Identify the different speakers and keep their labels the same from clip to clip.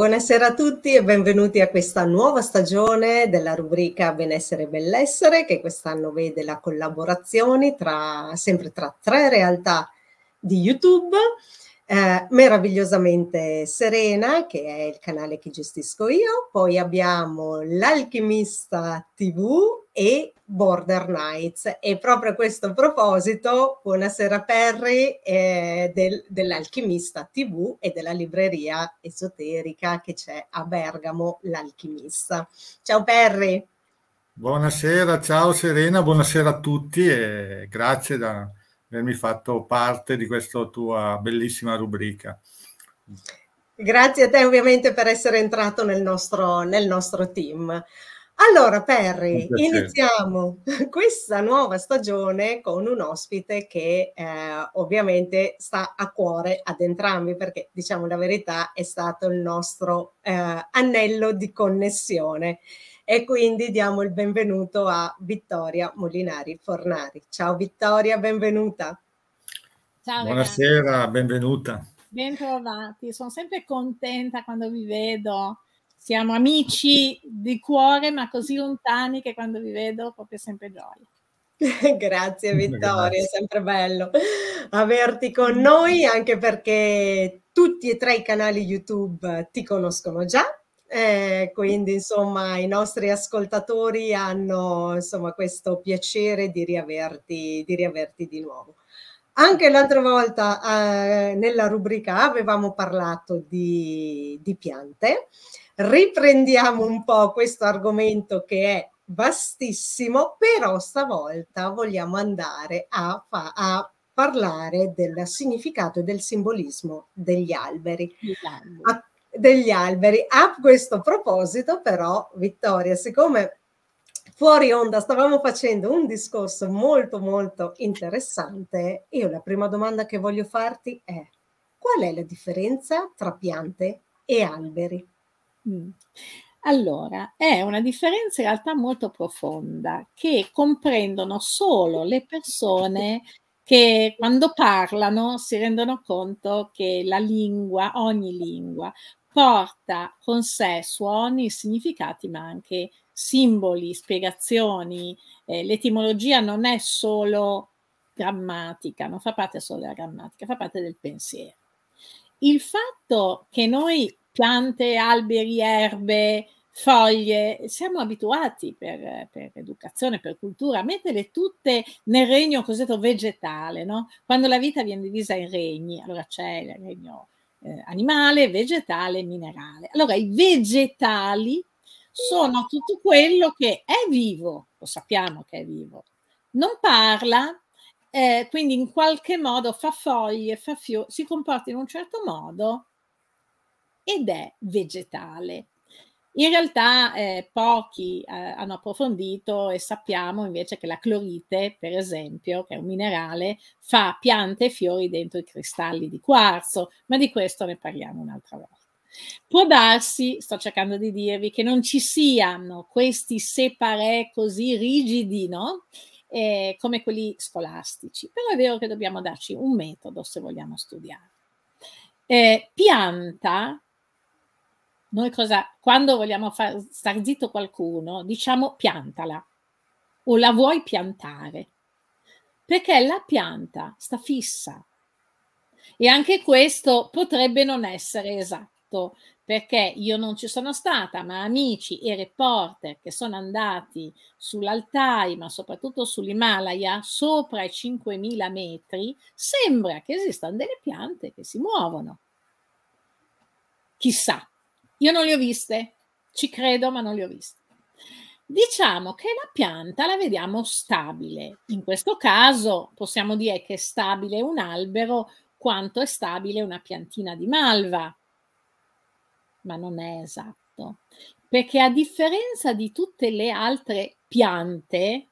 Speaker 1: Buonasera a tutti e benvenuti a questa nuova stagione della rubrica Benessere e Bellessere che quest'anno vede la collaborazione tra, sempre tra tre realtà di YouTube. Eh, meravigliosamente Serena, che è il canale che gestisco io, poi abbiamo l'Alchimista TV e Border Nights. E proprio a questo proposito, buonasera Perry eh, del, dell'Alchimista TV e della libreria esoterica che c'è a Bergamo, l'Alchimista. Ciao Perry.
Speaker 2: Buonasera, ciao Serena, buonasera a tutti e grazie da avermi fatto parte di questa tua bellissima rubrica.
Speaker 1: Grazie a te ovviamente per essere entrato nel nostro, nel nostro team. Allora, Perry, iniziamo questa nuova stagione con un ospite che eh, ovviamente sta a cuore ad entrambi, perché diciamo la verità è stato il nostro eh, anello di connessione. E quindi diamo il benvenuto a Vittoria Molinari Fornari. Ciao Vittoria, benvenuta. Ciao,
Speaker 2: Buonasera, ragazzi. benvenuta.
Speaker 3: Bentrovati, sono sempre contenta quando vi vedo siamo amici di cuore, ma così lontani che quando vi vedo proprio sempre gioia.
Speaker 1: Grazie Vittorio, è sempre bello averti con noi anche perché tutti e tre i canali YouTube ti conoscono già, eh, quindi insomma i nostri ascoltatori hanno insomma, questo piacere di riaverti, di riaverti di nuovo. Anche l'altra volta eh, nella rubrica avevamo parlato di, di piante riprendiamo un po' questo argomento che è vastissimo, però stavolta vogliamo andare a, fa- a parlare del significato e del simbolismo degli alberi. A, degli alberi. A questo proposito, però, Vittoria, siccome fuori onda stavamo facendo un discorso molto molto interessante, io la prima domanda che voglio farti è qual è la differenza tra piante e alberi? Mm. Allora,
Speaker 3: è una differenza in realtà molto profonda che comprendono solo le persone che quando parlano si rendono conto che la lingua, ogni lingua, porta con sé suoni, significati, ma anche simboli, spiegazioni. Eh, l'etimologia non è solo grammatica, non fa parte solo della grammatica, fa parte del pensiero. Il fatto che noi piante, alberi, erbe, foglie, siamo abituati per, per, educazione, per cultura, a metterle tutte nel regno cosiddetto vegetale, no? quando la vita viene divisa in regni, allora c'è il regno eh, animale, vegetale, minerale. Allora i vegetali sono tutto quello che è vivo, lo sappiamo che è vivo, non parla, eh, quindi in qualche modo fa foglie, fa fiori, si comporta in un certo modo, ed è vegetale. In realtà eh, pochi eh, hanno approfondito e sappiamo invece che la clorite, per esempio, che è un minerale, fa piante e fiori dentro i cristalli di quarzo, ma di questo ne parliamo un'altra volta. Può darsi, sto cercando di dirvi, che non ci siano questi separé così rigidi, no? Eh, come quelli scolastici, però è vero che dobbiamo darci un metodo se vogliamo studiare. Eh, pianta noi cosa, quando vogliamo far star zitto qualcuno, diciamo piantala o la vuoi piantare, perché la pianta sta fissa. E anche questo potrebbe non essere esatto, perché io non ci sono stata, ma amici e reporter che sono andati sull'Altai, ma soprattutto sull'Himalaya, sopra i 5.000 metri, sembra che esistano delle piante che si muovono. Chissà, io non le ho viste, ci credo, ma non le ho viste. Diciamo che la pianta la vediamo stabile. In questo caso possiamo dire che è stabile un albero quanto è stabile una piantina di malva, ma non è esatto, perché a differenza di tutte le altre piante,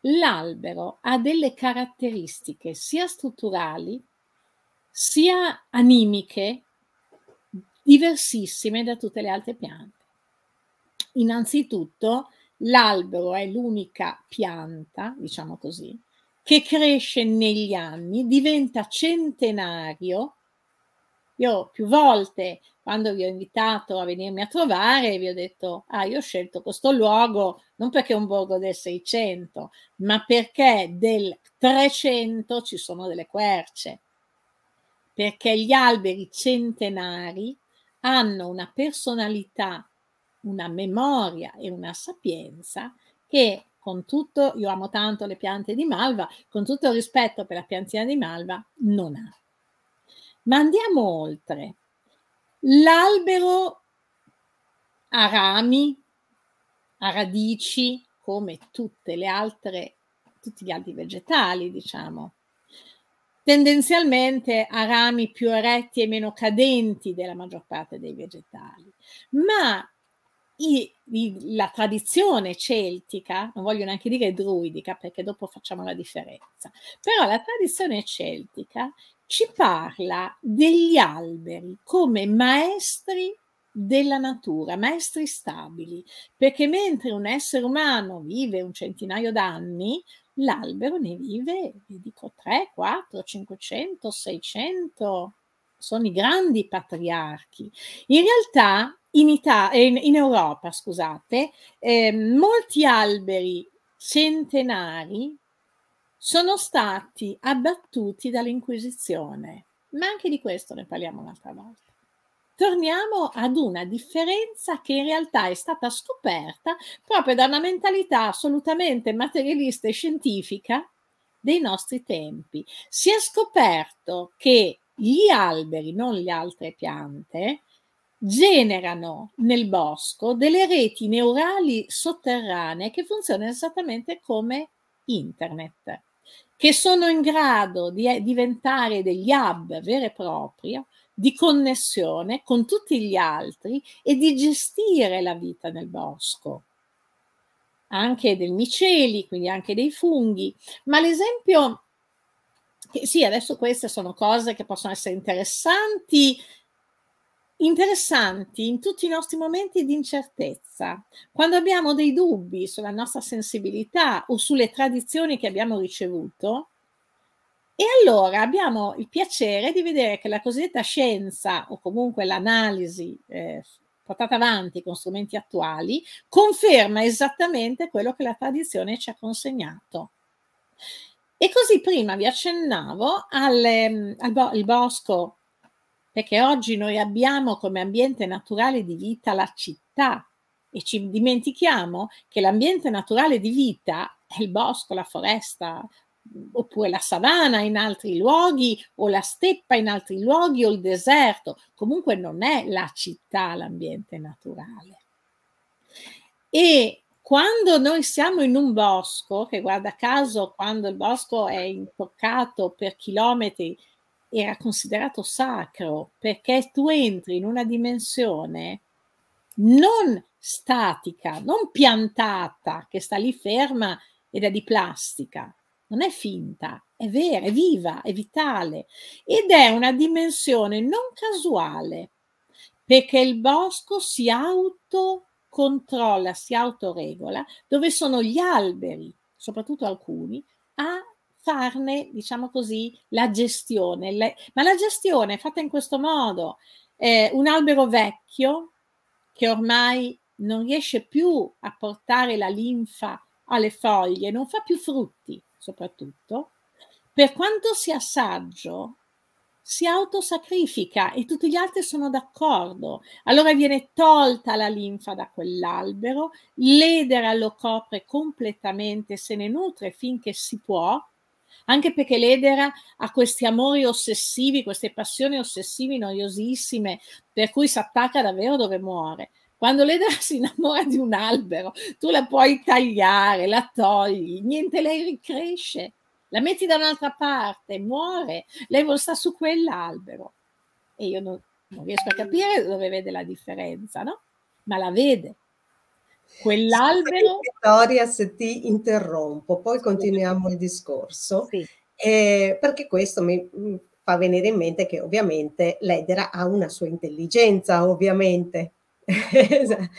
Speaker 3: l'albero ha delle caratteristiche sia strutturali sia animiche diversissime da tutte le altre piante. Innanzitutto l'albero è l'unica pianta, diciamo così, che cresce negli anni, diventa centenario. Io più volte, quando vi ho invitato a venirmi a trovare, vi ho detto, ah, io ho scelto questo luogo non perché è un borgo del 600, ma perché del 300 ci sono delle querce, perché gli alberi centenari hanno una personalità, una memoria e una sapienza che con tutto, io amo tanto le piante di malva, con tutto il rispetto per la piantina di malva, non ha. Ma andiamo oltre. L'albero ha rami, ha radici, come tutte le altre, tutti gli altri vegetali, diciamo, tendenzialmente a rami più eretti e meno cadenti della maggior parte dei vegetali. Ma i, i, la tradizione celtica, non voglio neanche dire druidica perché dopo facciamo la differenza, però la tradizione celtica ci parla degli alberi come maestri della natura, maestri stabili, perché mentre un essere umano vive un centinaio d'anni, l'albero ne vive, vi dico, 3, 4, 500, 600, sono i grandi patriarchi. In realtà in, Italia, in, in Europa, scusate, eh, molti alberi centenari sono stati abbattuti dall'Inquisizione, ma anche di questo ne parliamo un'altra volta torniamo ad una differenza che in realtà è stata scoperta proprio da una mentalità assolutamente materialista e scientifica dei nostri tempi. Si è scoperto che gli alberi, non le altre piante, generano nel bosco delle reti neurali sotterranee che funzionano esattamente come internet, che sono in grado di eh, diventare degli hub veri e propri di connessione con tutti gli altri e di gestire la vita nel bosco, anche del miceli, quindi anche dei funghi. Ma l'esempio, sì, adesso queste sono cose che possono essere interessanti, interessanti in tutti i nostri momenti di incertezza, quando abbiamo dei dubbi sulla nostra sensibilità o sulle tradizioni che abbiamo ricevuto, e allora abbiamo il piacere di vedere che la cosiddetta scienza o comunque l'analisi eh, portata avanti con strumenti attuali conferma esattamente quello che la tradizione ci ha consegnato. E così prima vi accennavo alle, ehm, al, bo al bosco, perché oggi noi abbiamo come ambiente naturale di vita la città e ci dimentichiamo che l'ambiente naturale di vita è il bosco, la foresta, oppure la savana in altri luoghi o la steppa in altri luoghi o il deserto, comunque non è la città l'ambiente naturale. E quando noi siamo in un bosco, che guarda caso quando il bosco è intoccato per chilometri era considerato sacro perché tu entri in una dimensione non statica, non piantata, che sta lì ferma ed è di plastica, non è finta, è vera, è viva, è vitale ed è una dimensione non casuale perché il bosco si autocontrolla, si autoregola, dove sono gli alberi, soprattutto alcuni, a farne, diciamo così, la gestione. ma la gestione è fatta in questo modo. Eh, un albero vecchio che ormai non riesce più a portare la linfa alle foglie, non fa più frutti, soprattutto, per quanto sia saggio, si autosacrifica e tutti gli altri sono d'accordo. Allora viene tolta la linfa da quell'albero, l'edera lo copre completamente, se ne nutre finché si può, anche perché l'edera ha questi amori ossessivi, queste passioni ossessive noiosissime, per cui si attacca davvero dove muore. Quando l'edera si innamora di un albero, tu la puoi tagliare, la togli, niente, lei ricresce, la metti da un'altra parte, muore, lei vuol stare su quell'albero. E io non, non riesco a capire dove vede la differenza, no?
Speaker 1: Ma la vede quell'albero. Vittoria, se ti interrompo, poi continuiamo il discorso, sì. eh, perché questo mi fa venire in mente che ovviamente l'edera ha una sua intelligenza, ovviamente.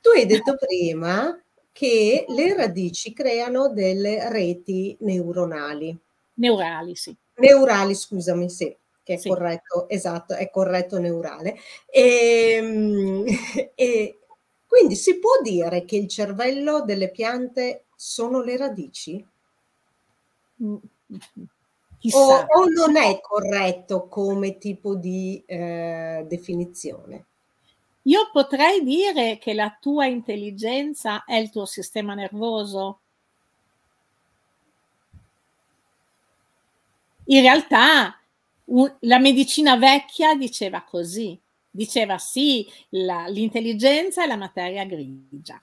Speaker 1: tu hai detto prima che le radici creano delle reti neuronali. Neurali, sì. Neurali, scusami, sì, che è sì. corretto, esatto, è corretto neurale. E, ehm, e, quindi si può dire che il cervello delle piante sono le radici? Mm,
Speaker 3: chissà. O, o non è
Speaker 1: corretto come tipo di eh, definizione?
Speaker 3: Io potrei dire che la tua intelligenza è il tuo sistema nervoso. In realtà la medicina vecchia diceva così, diceva sì, la, l'intelligenza è la materia grigia,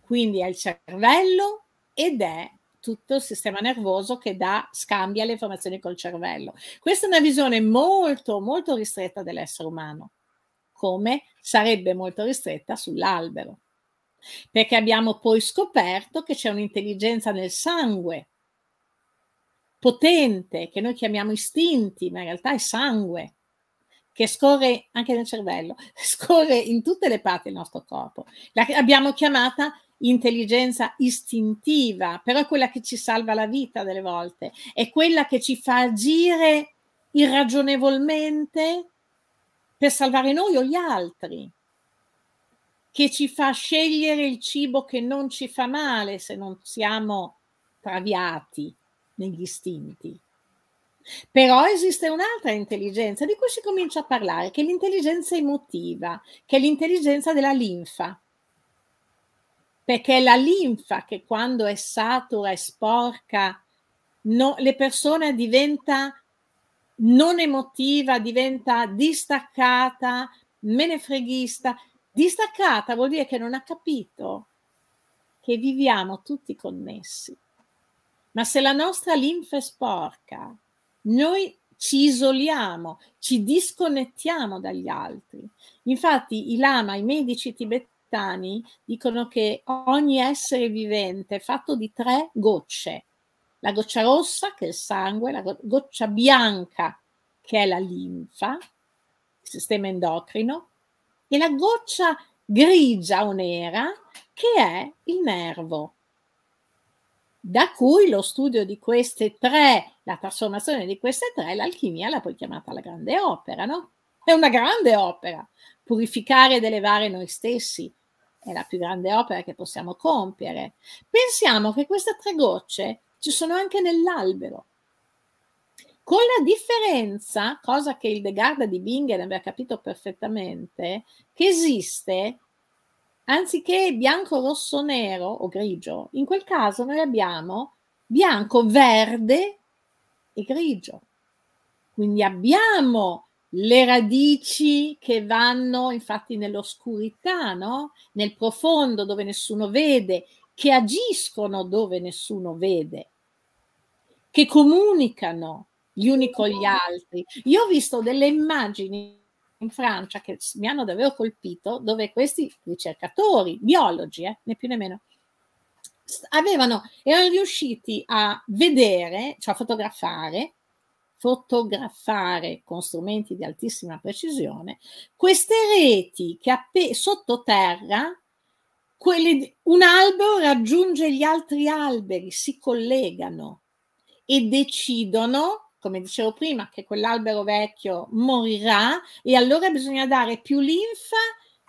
Speaker 3: quindi è il cervello ed è tutto il sistema nervoso che dà, scambia le informazioni col cervello. Questa è una visione molto, molto ristretta dell'essere umano, come sarebbe molto ristretta sull'albero. Perché abbiamo poi scoperto che c'è un'intelligenza nel sangue potente che noi chiamiamo istinti, ma in realtà è sangue che scorre anche nel cervello, scorre in tutte le parti del nostro corpo. L'abbiamo chiamata intelligenza istintiva, però è quella che ci salva la vita delle volte, è quella che ci fa agire irragionevolmente per salvare noi o gli altri, che ci fa scegliere il cibo che non ci fa male se non siamo traviati negli istinti. Però esiste un'altra intelligenza di cui si comincia a parlare, che è l'intelligenza emotiva, che è l'intelligenza della linfa. Perché è la linfa che quando è satura e sporca, no, le persone diventa non emotiva, diventa distaccata, menefreghista. Distaccata vuol dire che non ha capito che viviamo tutti connessi. Ma se la nostra linfa è sporca, noi ci isoliamo, ci disconnettiamo dagli altri. Infatti i lama, i medici tibetani, dicono che ogni essere vivente è fatto di tre gocce, la goccia rossa che è il sangue, la goccia bianca che è la linfa, il sistema endocrino, e la goccia grigia o nera che è il nervo. Da cui lo studio di queste tre, la trasformazione di queste tre, l'alchimia l'ha poi chiamata la grande opera, no? È una grande opera, purificare ed elevare noi stessi, è la più grande opera che possiamo compiere. Pensiamo che queste tre gocce ci sono anche nell'albero. Con la differenza, cosa che il De Garda di Bingen aveva capito perfettamente, che esiste, anziché bianco, rosso, nero o grigio, in quel caso noi abbiamo bianco, verde e grigio. Quindi abbiamo le radici che vanno infatti nell'oscurità, no? nel profondo dove nessuno vede, che agiscono dove nessuno vede che comunicano gli uni con gli altri. Io ho visto delle immagini in Francia che mi hanno davvero colpito, dove questi ricercatori, biologi, eh, né più né meno, avevano, erano riusciti a vedere, cioè a fotografare, fotografare con strumenti di altissima precisione, queste reti che appe- sottoterra quelli, un albero raggiunge gli altri alberi, si collegano e decidono come dicevo prima, che quell'albero vecchio morirà e allora bisogna dare più linfa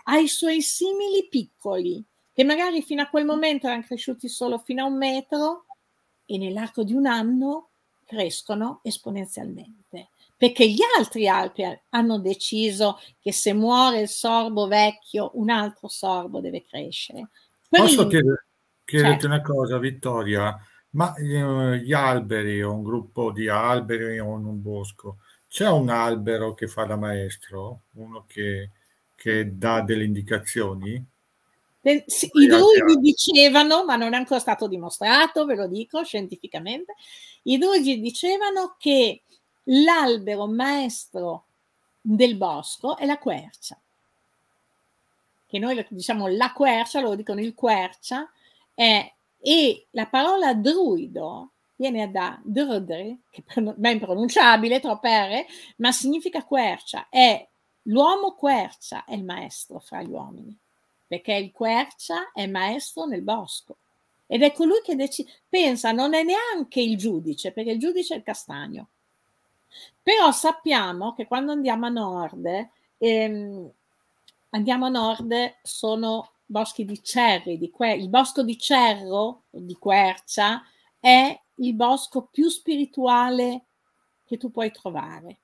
Speaker 3: ai suoi simili piccoli, che magari fino a quel momento erano cresciuti solo fino a un metro e nell'arco di un anno crescono esponenzialmente. Perché gli altri alpi hanno deciso che se muore il sorbo vecchio, un altro sorbo deve
Speaker 1: crescere. Quindi, Posso
Speaker 2: chiedere, chiederti certo. una cosa, Vittoria? Ma eh, gli alberi, o un gruppo di alberi o in un bosco, c'è un albero che fa da maestro, uno che, che dà delle indicazioni?
Speaker 3: Eh, sì, I druidi dicevano, ma non è ancora stato dimostrato, ve lo dico scientificamente, i druidi dicevano che l'albero maestro del bosco è la quercia. Che noi diciamo la quercia, loro dicono il quercia, è e la parola druido viene da drodre, che è ben pronunciabile, troppe R, ma significa quercia, è l'uomo quercia, è il maestro fra gli uomini, perché il quercia è maestro nel bosco. Ed è colui che decide, pensa, non è neanche il giudice, perché il giudice è il castagno. Però sappiamo che quando andiamo a nord, ehm, andiamo a nord sono boschi di cerri, di que- il bosco di cerro, di quercia, è il bosco più spirituale che tu puoi trovare.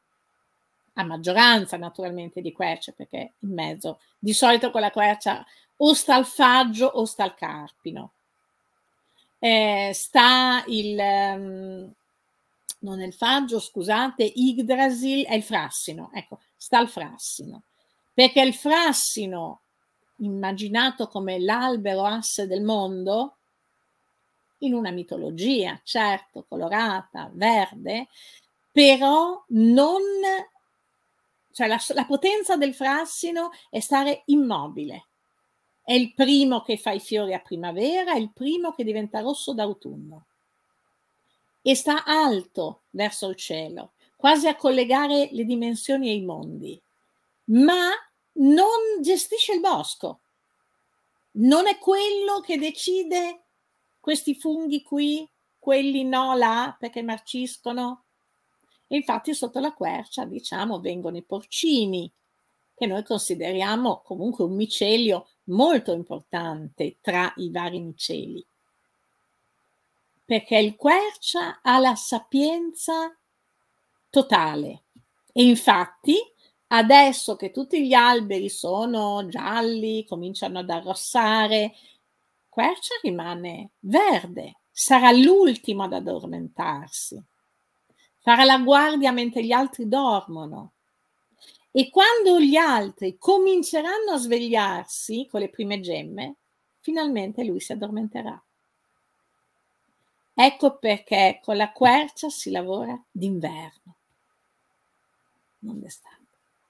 Speaker 3: A maggioranza naturalmente di Quercia, perché in mezzo di solito con la quercia o sta al faggio o sta al carpino. Eh, sta il, um, non è il faggio, scusate, Yggdrasil è il frassino, ecco, sta il frassino, perché il frassino immaginato come l'albero asse del mondo, in una mitologia, certo, colorata, verde, però non... cioè la, la potenza del frassino è stare immobile. È il primo che fa i fiori a primavera, è il primo che diventa rosso d'autunno. E sta alto verso il cielo, quasi a collegare le dimensioni e i mondi. Ma non gestisce il bosco, non è quello che decide questi funghi qui, quelli no là perché marciscono. Infatti sotto la quercia, diciamo, vengono i porcini, che noi consideriamo comunque un micelio molto importante tra i vari miceli. Perché il quercia ha la sapienza totale. E infatti Adesso che tutti gli alberi sono gialli, cominciano ad arrossare, quercia rimane verde, sarà l'ultimo ad addormentarsi, farà la guardia mentre gli altri dormono. E quando gli altri cominceranno a svegliarsi con le prime gemme, finalmente lui si addormenterà. Ecco perché con la quercia si lavora d'inverno, non d'estate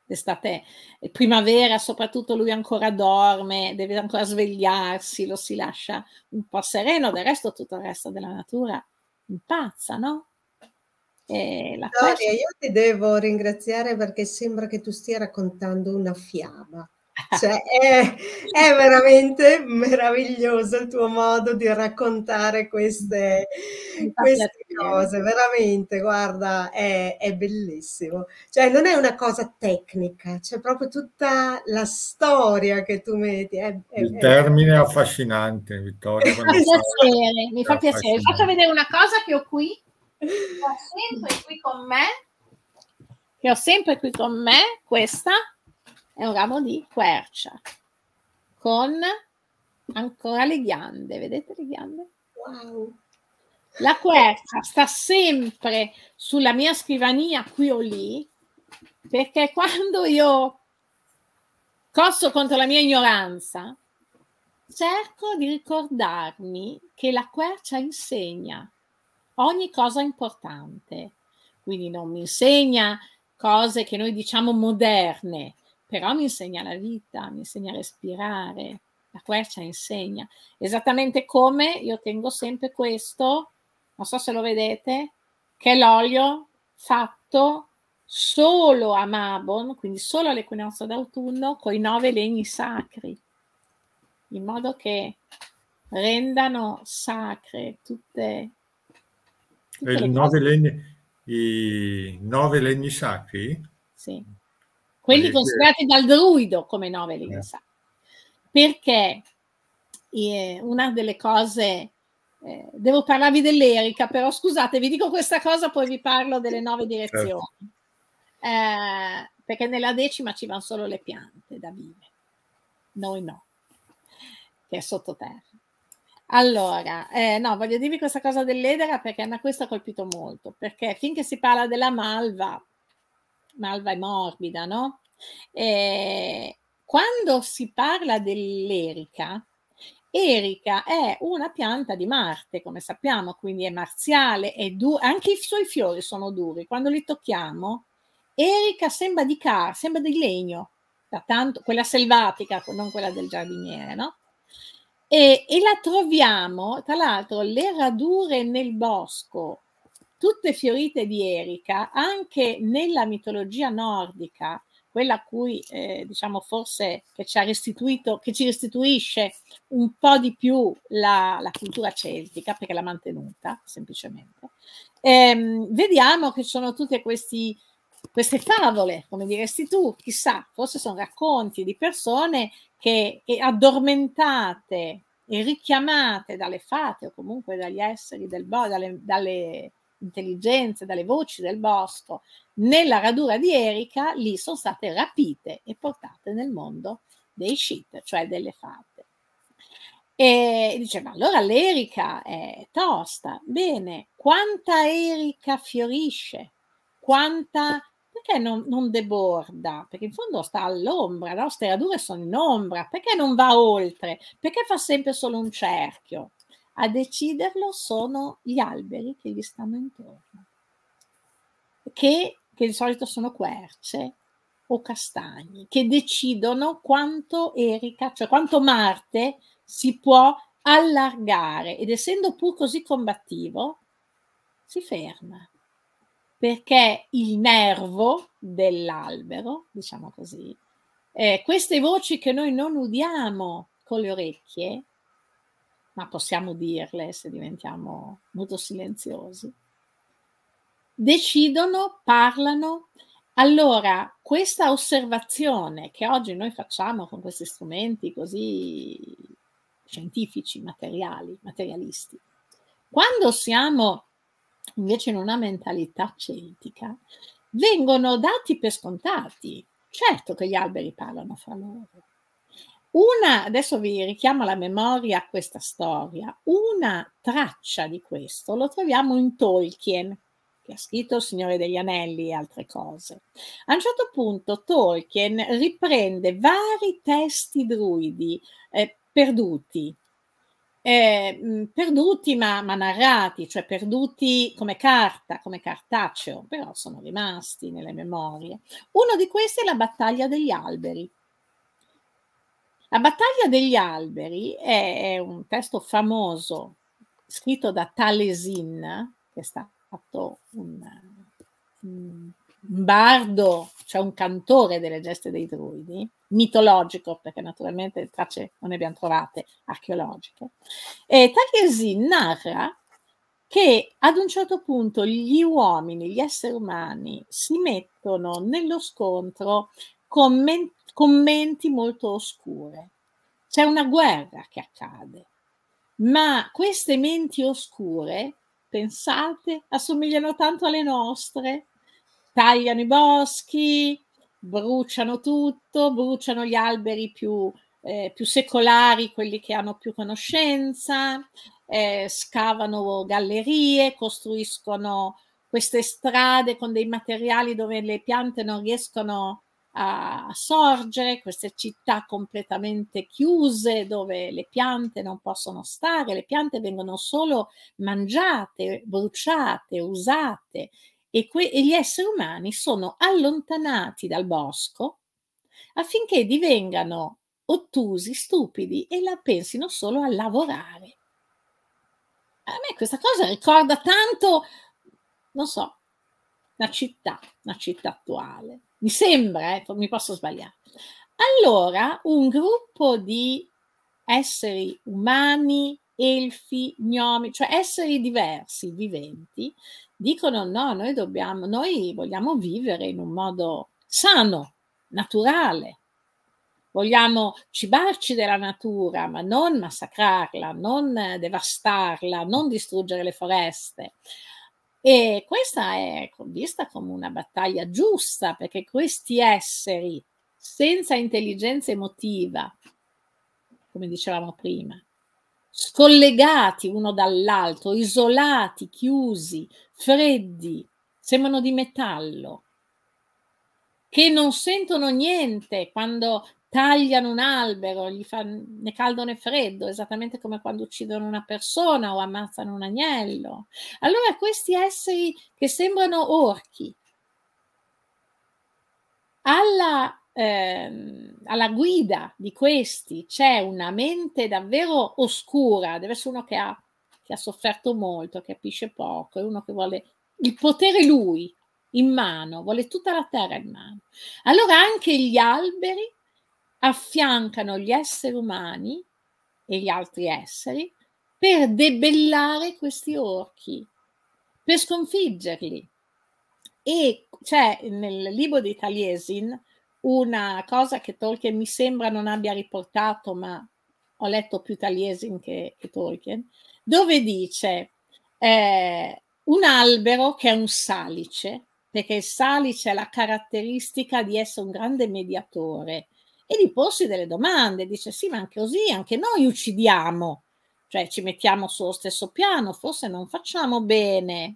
Speaker 3: l'estate e primavera, soprattutto lui ancora dorme, deve ancora svegliarsi, lo si lascia un po' sereno, del resto tutto il resto della natura impazza, no? Gloria, io
Speaker 1: ti devo ringraziare perché sembra che tu stia raccontando una fiaba. Cioè, è, è, veramente meraviglioso il tuo modo di raccontare queste, queste cose, veramente, guarda, è, è, bellissimo. Cioè, non è una cosa tecnica, c'è proprio tutta la storia che tu metti. È, il termine è
Speaker 2: affascinante, Vittoria. Mi fa
Speaker 1: piacere, mi fa piacere. faccio vedere una cosa che ho qui,
Speaker 3: che ho sempre qui con me, che ho sempre qui con me, questa è un ramo di quercia con ancora le ghiande, vedete le ghiande? Wow. La quercia sta sempre sulla mia scrivania qui o lì, perché quando io corso contro la mia ignoranza, cerco di ricordarmi che la quercia insegna ogni cosa importante, quindi non mi insegna cose che noi diciamo moderne, però mi insegna la vita, mi insegna a respirare, la quercia insegna. Esattamente come io tengo sempre questo, non so se lo vedete, che è l'olio fatto solo a Mabon, quindi solo all'equinozio d'autunno, con i nove legni sacri, in modo che rendano sacre tutte, tutte le nove
Speaker 2: legni, I nove legni sacri?
Speaker 3: Sì quelli considerati dal druido come noveli yeah. Perché eh, una delle cose, eh, devo parlarvi dell'Erica, però scusate, vi dico questa cosa, poi vi parlo delle nove certo. direzioni. Eh, perché nella decima ci vanno solo le piante da vivere noi no, che è sottoterra. Allora, eh, no, voglio dirvi questa cosa dell'edera perché a me questo ha colpito molto, perché finché si parla della malva, malva e morbida, no? Eh, quando si parla dell'erica, Erica è una pianta di Marte, come sappiamo, quindi è marziale, è du- anche i suoi fiori sono duri. Quando li tocchiamo, Erica sembra di car, sembra di legno, tanto, quella selvatica, non quella del giardiniere, no? E, e la troviamo, tra l'altro, le radure nel bosco tutte fiorite di Erika, anche nella mitologia nordica, quella a cui eh, diciamo forse che ci ha restituito, che ci restituisce un po' di più la, la cultura celtica, perché l'ha mantenuta semplicemente, ehm, vediamo che sono tutte questi, queste favole, come diresti tu, chissà, forse sono racconti di persone che, che addormentate e richiamate dalle fate o comunque dagli esseri del bo- dalle, dalle intelligenze, dalle voci del bosco, nella radura di Erika, lì sono state rapite e portate nel mondo dei shit, cioè delle fate. E dice, ma allora l'Erika è tosta, bene, quanta Erika fiorisce? Quanta, perché non, non deborda? Perché in fondo sta all'ombra, no? Ste radure sono in ombra, perché non va oltre? Perché fa sempre solo un cerchio? A deciderlo sono gli alberi che gli stanno intorno, che, che di solito sono querce o castagni, che decidono quanto Erika, cioè quanto Marte si può allargare ed essendo pur così combattivo, si ferma perché il nervo dell'albero, diciamo così, eh, queste voci che noi non udiamo con le orecchie, ma possiamo dirle se diventiamo molto silenziosi, decidono, parlano. Allora, questa osservazione che oggi noi facciamo con questi strumenti così scientifici, materiali, materialisti, quando siamo invece in una mentalità celtica, vengono dati per scontati. Certo che gli alberi parlano fra loro, una, adesso vi richiamo alla memoria questa storia, una traccia di questo lo troviamo in Tolkien, che ha scritto Il Signore degli Anelli e altre cose. A un certo punto Tolkien riprende vari testi druidi eh, perduti, eh, mm, perduti ma, ma, narrati, cioè perduti come carta, come cartaceo, però sono rimasti nelle memorie. Uno di questi è la battaglia degli alberi la battaglia degli alberi è, è un testo famoso scritto da Talesin, che è stato un, un bardo, cioè un cantore delle geste dei druidi, mitologico, perché naturalmente tracce non ne abbiamo trovate archeologiche. E Taliesin narra che ad un certo punto gli uomini, gli esseri umani, si mettono nello scontro con, mentalità commenti molto oscure. C'è una guerra che accade, ma queste menti oscure, pensate, assomigliano tanto alle nostre. Tagliano i boschi, bruciano tutto, bruciano gli alberi più, eh, più secolari, quelli che hanno più conoscenza, eh, scavano gallerie, costruiscono queste strade con dei materiali dove le piante non riescono a a sorgere, queste città completamente chiuse dove le piante non possono stare, le piante vengono solo mangiate, bruciate, usate e, que- e gli esseri umani sono allontanati dal bosco affinché divengano ottusi, stupidi e la pensino solo a lavorare. A me questa cosa ricorda tanto, non so, la città, la città attuale. Mi sembra, eh, mi posso sbagliare. Allora, un gruppo di esseri umani, elfi, gnomi, cioè esseri diversi, viventi, dicono no, noi, dobbiamo, noi vogliamo vivere in un modo sano, naturale, vogliamo cibarci della natura, ma non massacrarla, non eh, devastarla, non distruggere le foreste. E questa è vista come una battaglia giusta perché questi esseri senza intelligenza emotiva, come dicevamo prima, scollegati uno dall'altro, isolati, chiusi, freddi, sembrano di metallo, che non sentono niente quando tagliano un albero, gli fanno né caldo né freddo, esattamente come quando uccidono una persona o ammazzano un agnello. Allora questi esseri che sembrano orchi, alla, eh, alla guida di questi c'è una mente davvero oscura, deve essere uno che ha, che ha sofferto molto, che capisce poco, è uno che vuole il potere lui in mano, vuole tutta la terra in mano. Allora anche gli alberi affiancano gli esseri umani e gli altri esseri per debellare questi orchi, per sconfiggerli. E c'è cioè, nel libro di Taliesin una cosa che Tolkien mi sembra non abbia riportato, ma ho letto più Taliesin che, che Tolkien, dove dice eh, un albero che è un salice, perché il salice ha la caratteristica di essere un grande mediatore, e di porsi delle domande. Dice sì, ma anche così, anche noi uccidiamo, cioè ci mettiamo sullo stesso piano, forse non facciamo bene.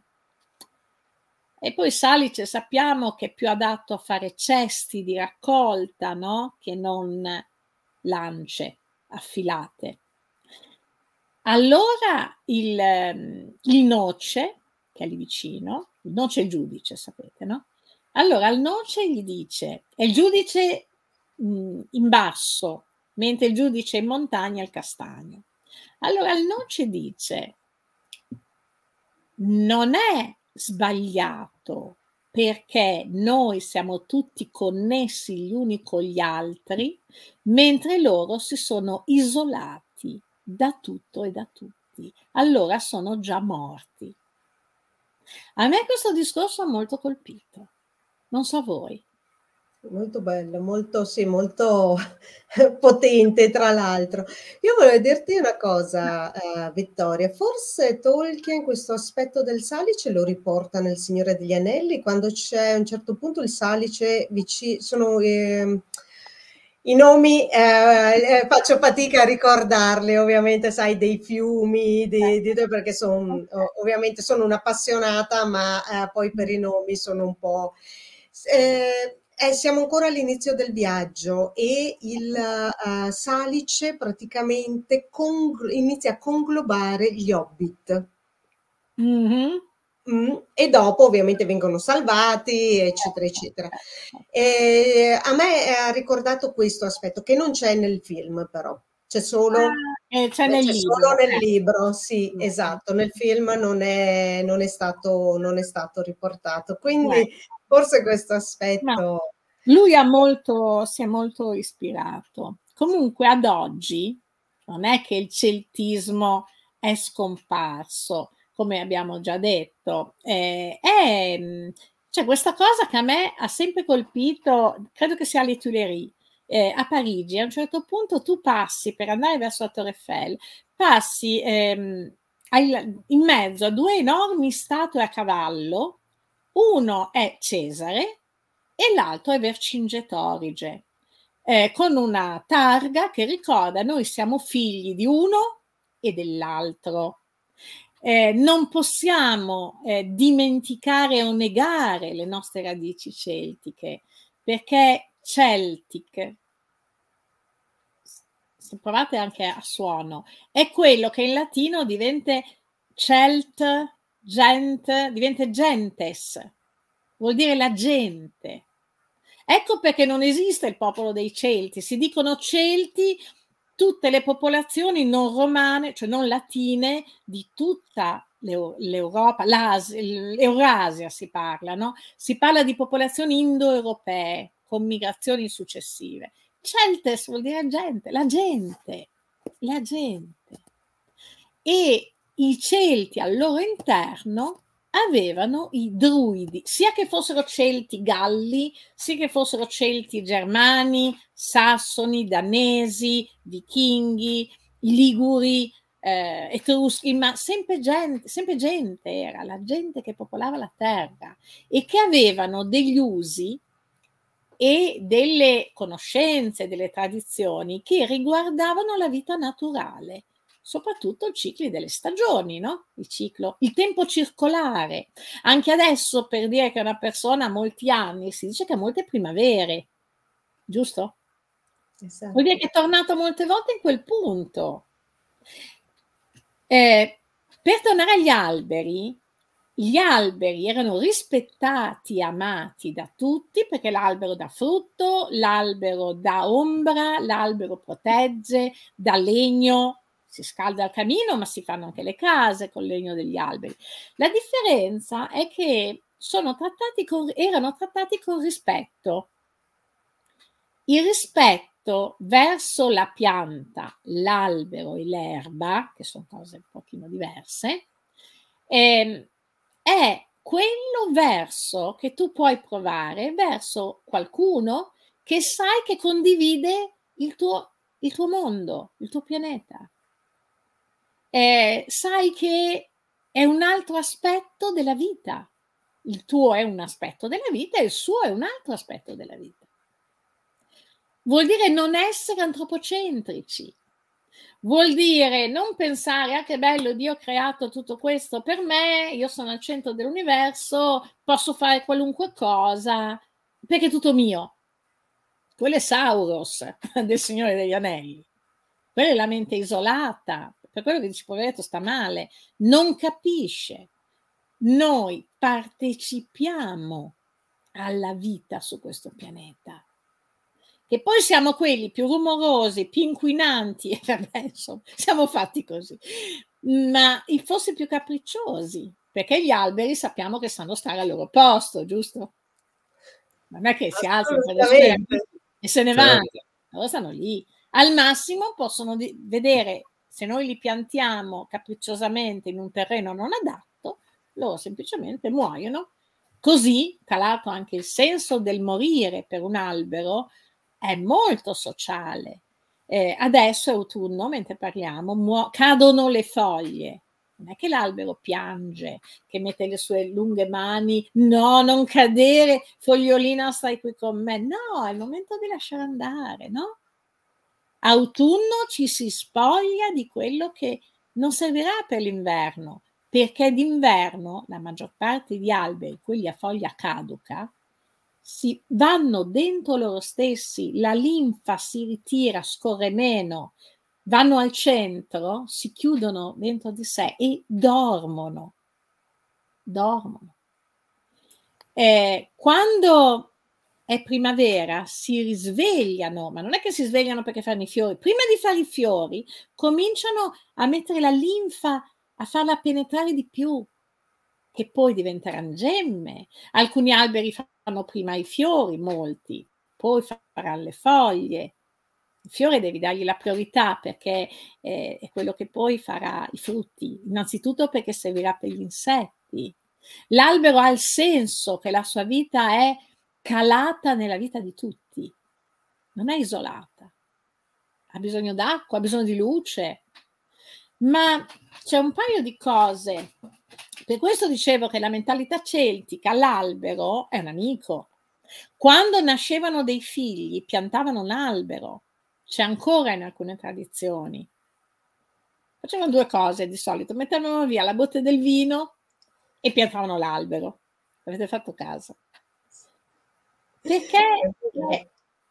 Speaker 3: E poi Salice sappiamo che è più adatto a fare cesti di raccolta, no? Che non lance affilate. Allora il, ehm, il noce, che è lì vicino, il noce è il giudice, sapete, no? Allora il noce gli dice, e il giudice mh, mm, in basso, mentre il giudice in montagna il castagno. Allora il non ci dice, non è sbagliato perché noi siamo tutti connessi gli uni con gli altri, mentre loro si sono isolati da tutto e da tutti. Allora sono già morti. A me questo discorso ha molto colpito.
Speaker 1: Non so voi. Molto bello, molto, sì, molto potente tra l'altro. Io volevo dirti una cosa, uh, Vittoria, forse Tolkien questo aspetto del salice lo riporta nel Signore degli Anelli, quando c'è a un certo punto il salice vicino, sono... Eh, i nomi eh, eh, faccio fatica a ricordarli, ovviamente, sai, dei fiumi, di, eh. di, perché sono ovviamente sono un'appassionata, ma eh, poi per i mm. nomi sono un po'. Eh, eh, siamo ancora all'inizio del viaggio e il uh, Salice praticamente inizia a conglobare gli Hobbit. Mm -hmm. Mm, e dopo ovviamente vengono salvati, eccetera, eccetera. E a me ha ricordato questo aspetto che non c'è nel film, però c'è solo, ah, eh, c'è eh, nel, nel, libro. sì, esatto, nel film non è, non è, stato, non è stato, riportato. Quindi forse questo aspetto. No.
Speaker 3: Lui molto, si è molto ispirato. Comunque ad oggi non è che il celtismo è scomparso, come abbiamo già detto, eh, è, mm, cioè questa cosa che a me ha sempre colpito, credo che sia alle Tuileries, eh, a Parigi, a un certo punto tu passi per andare verso la Torre Eiffel, passi ehm, in mezzo a due enormi statue a cavallo uno è Cesare e l'altro è Vercingetorige, eh, con una targa che ricorda noi siamo figli di uno e dell'altro. Eh, non possiamo eh, dimenticare o negare le nostre radici celtiche, perché Celtic, se provate anche a suono, è quello che in latino diventa celt Gent diventa gentes, vuol dire la gente. Ecco perché non esiste il popolo dei Celti, si dicono Celti tutte le popolazioni non romane, cioè non latine, di tutta l'Europa, l'Eurasia si parla, no? Si parla di popolazioni indoeuropee con migrazioni successive. Celtes vuol dire gente, la gente, la gente. E i Celti al loro interno avevano i druidi, sia che fossero celti galli, sia che fossero celti germani, sassoni, danesi, vichinghi, liguri, eh, etruschi, ma sempre gente, sempre gente era, la gente che popolava la terra e che avevano degli usi e delle conoscenze, delle tradizioni che riguardavano la vita naturale soprattutto i cicli delle stagioni, no? il, ciclo, il tempo circolare. Anche adesso, per dire che una persona ha molti anni, si dice che ha molte primavere, giusto? Esatto. Vuol dire che è tornato molte volte in quel punto. Eh, per tornare agli alberi, gli alberi erano rispettati, amati da tutti perché l'albero dà frutto, l'albero dà ombra, l'albero protegge, dà legno, si scalda il camino, ma si fanno anche le case con il legno degli alberi. La differenza è che trattati con, erano trattati con rispetto. Il rispetto verso la pianta, l'albero e l'erba, che sono cose un pochino diverse, ehm, è quello verso che tu puoi provare verso qualcuno che sai che condivide il tuo, il tuo mondo, il tuo pianeta eh, sai che è un altro aspetto della vita. Il tuo è un aspetto della vita e il suo è un altro aspetto della vita. Vuol dire non essere antropocentrici, vuol dire non pensare ah che bello Dio ha creato tutto questo per me, io sono al centro dell'universo, posso fare qualunque cosa perché è tutto mio. Quello è Sauros del Signore degli Anelli, quella è la mente isolata, per quello che dice poveretto sta male, non capisce. Noi partecipiamo alla vita su questo pianeta. Che poi siamo quelli più rumorosi, più inquinanti, e vabbè, insomma, siamo fatti così. Ma i forse più capricciosi, perché gli alberi sappiamo che sanno stare al loro posto, giusto? Non è che si alzano e se ne certo. vanno, loro stanno lì. Al massimo possono vedere se noi li piantiamo capricciosamente in un terreno non adatto, loro semplicemente muoiono. Così, calato anche il senso del morire per un albero, è molto sociale. Eh, adesso è autunno, mentre parliamo, muo- cadono le foglie. Non è che l'albero piange, che mette le sue lunghe mani, no, non cadere, fogliolina, stai qui con me. No, è il momento di lasciare andare, no? autunno ci si spoglia di quello che non servirà per l'inverno, perché d'inverno la maggior parte di alberi, quelli a foglia caduca, si vanno dentro loro stessi, la linfa si ritira, scorre meno, vanno al centro, si chiudono dentro di sé e dormono. Dormono. Eh, quando è primavera, si risvegliano, ma non è che si svegliano perché fanno i fiori, prima di fare i fiori cominciano a mettere la linfa, a farla penetrare di più, che poi diventeranno gemme. Alcuni alberi fanno prima i fiori, molti, poi faranno le foglie. Il fiore devi dargli la priorità perché eh, è quello che poi farà i frutti, innanzitutto perché servirà per gli insetti. L'albero ha il senso che la sua vita è calata nella vita di tutti, non è isolata, ha bisogno d'acqua, ha bisogno di luce, ma c'è un paio di cose. Per questo dicevo che la mentalità celtica, l'albero è un amico. Quando nascevano dei figli, piantavano un albero, c'è ancora in alcune tradizioni. Facevano due cose di solito, mettevano via la botte del vino e piantavano l'albero. Avete fatto caso? Perché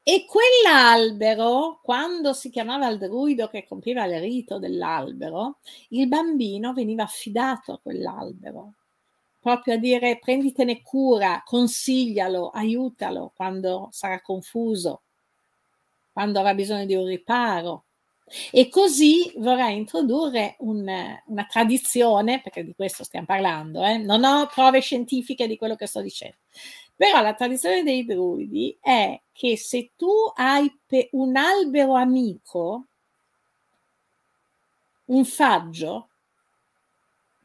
Speaker 3: e quell'albero, quando si chiamava il druido che compiva il rito dell'albero, il bambino veniva affidato a quell'albero, proprio a dire prenditene cura, consiglialo, aiutalo quando sarà confuso, quando avrà bisogno di un riparo. E così vorrei introdurre un, una tradizione, perché di questo stiamo parlando, eh? non ho prove scientifiche di quello che sto dicendo, però la tradizione dei druidi è che se tu hai un albero amico, un faggio,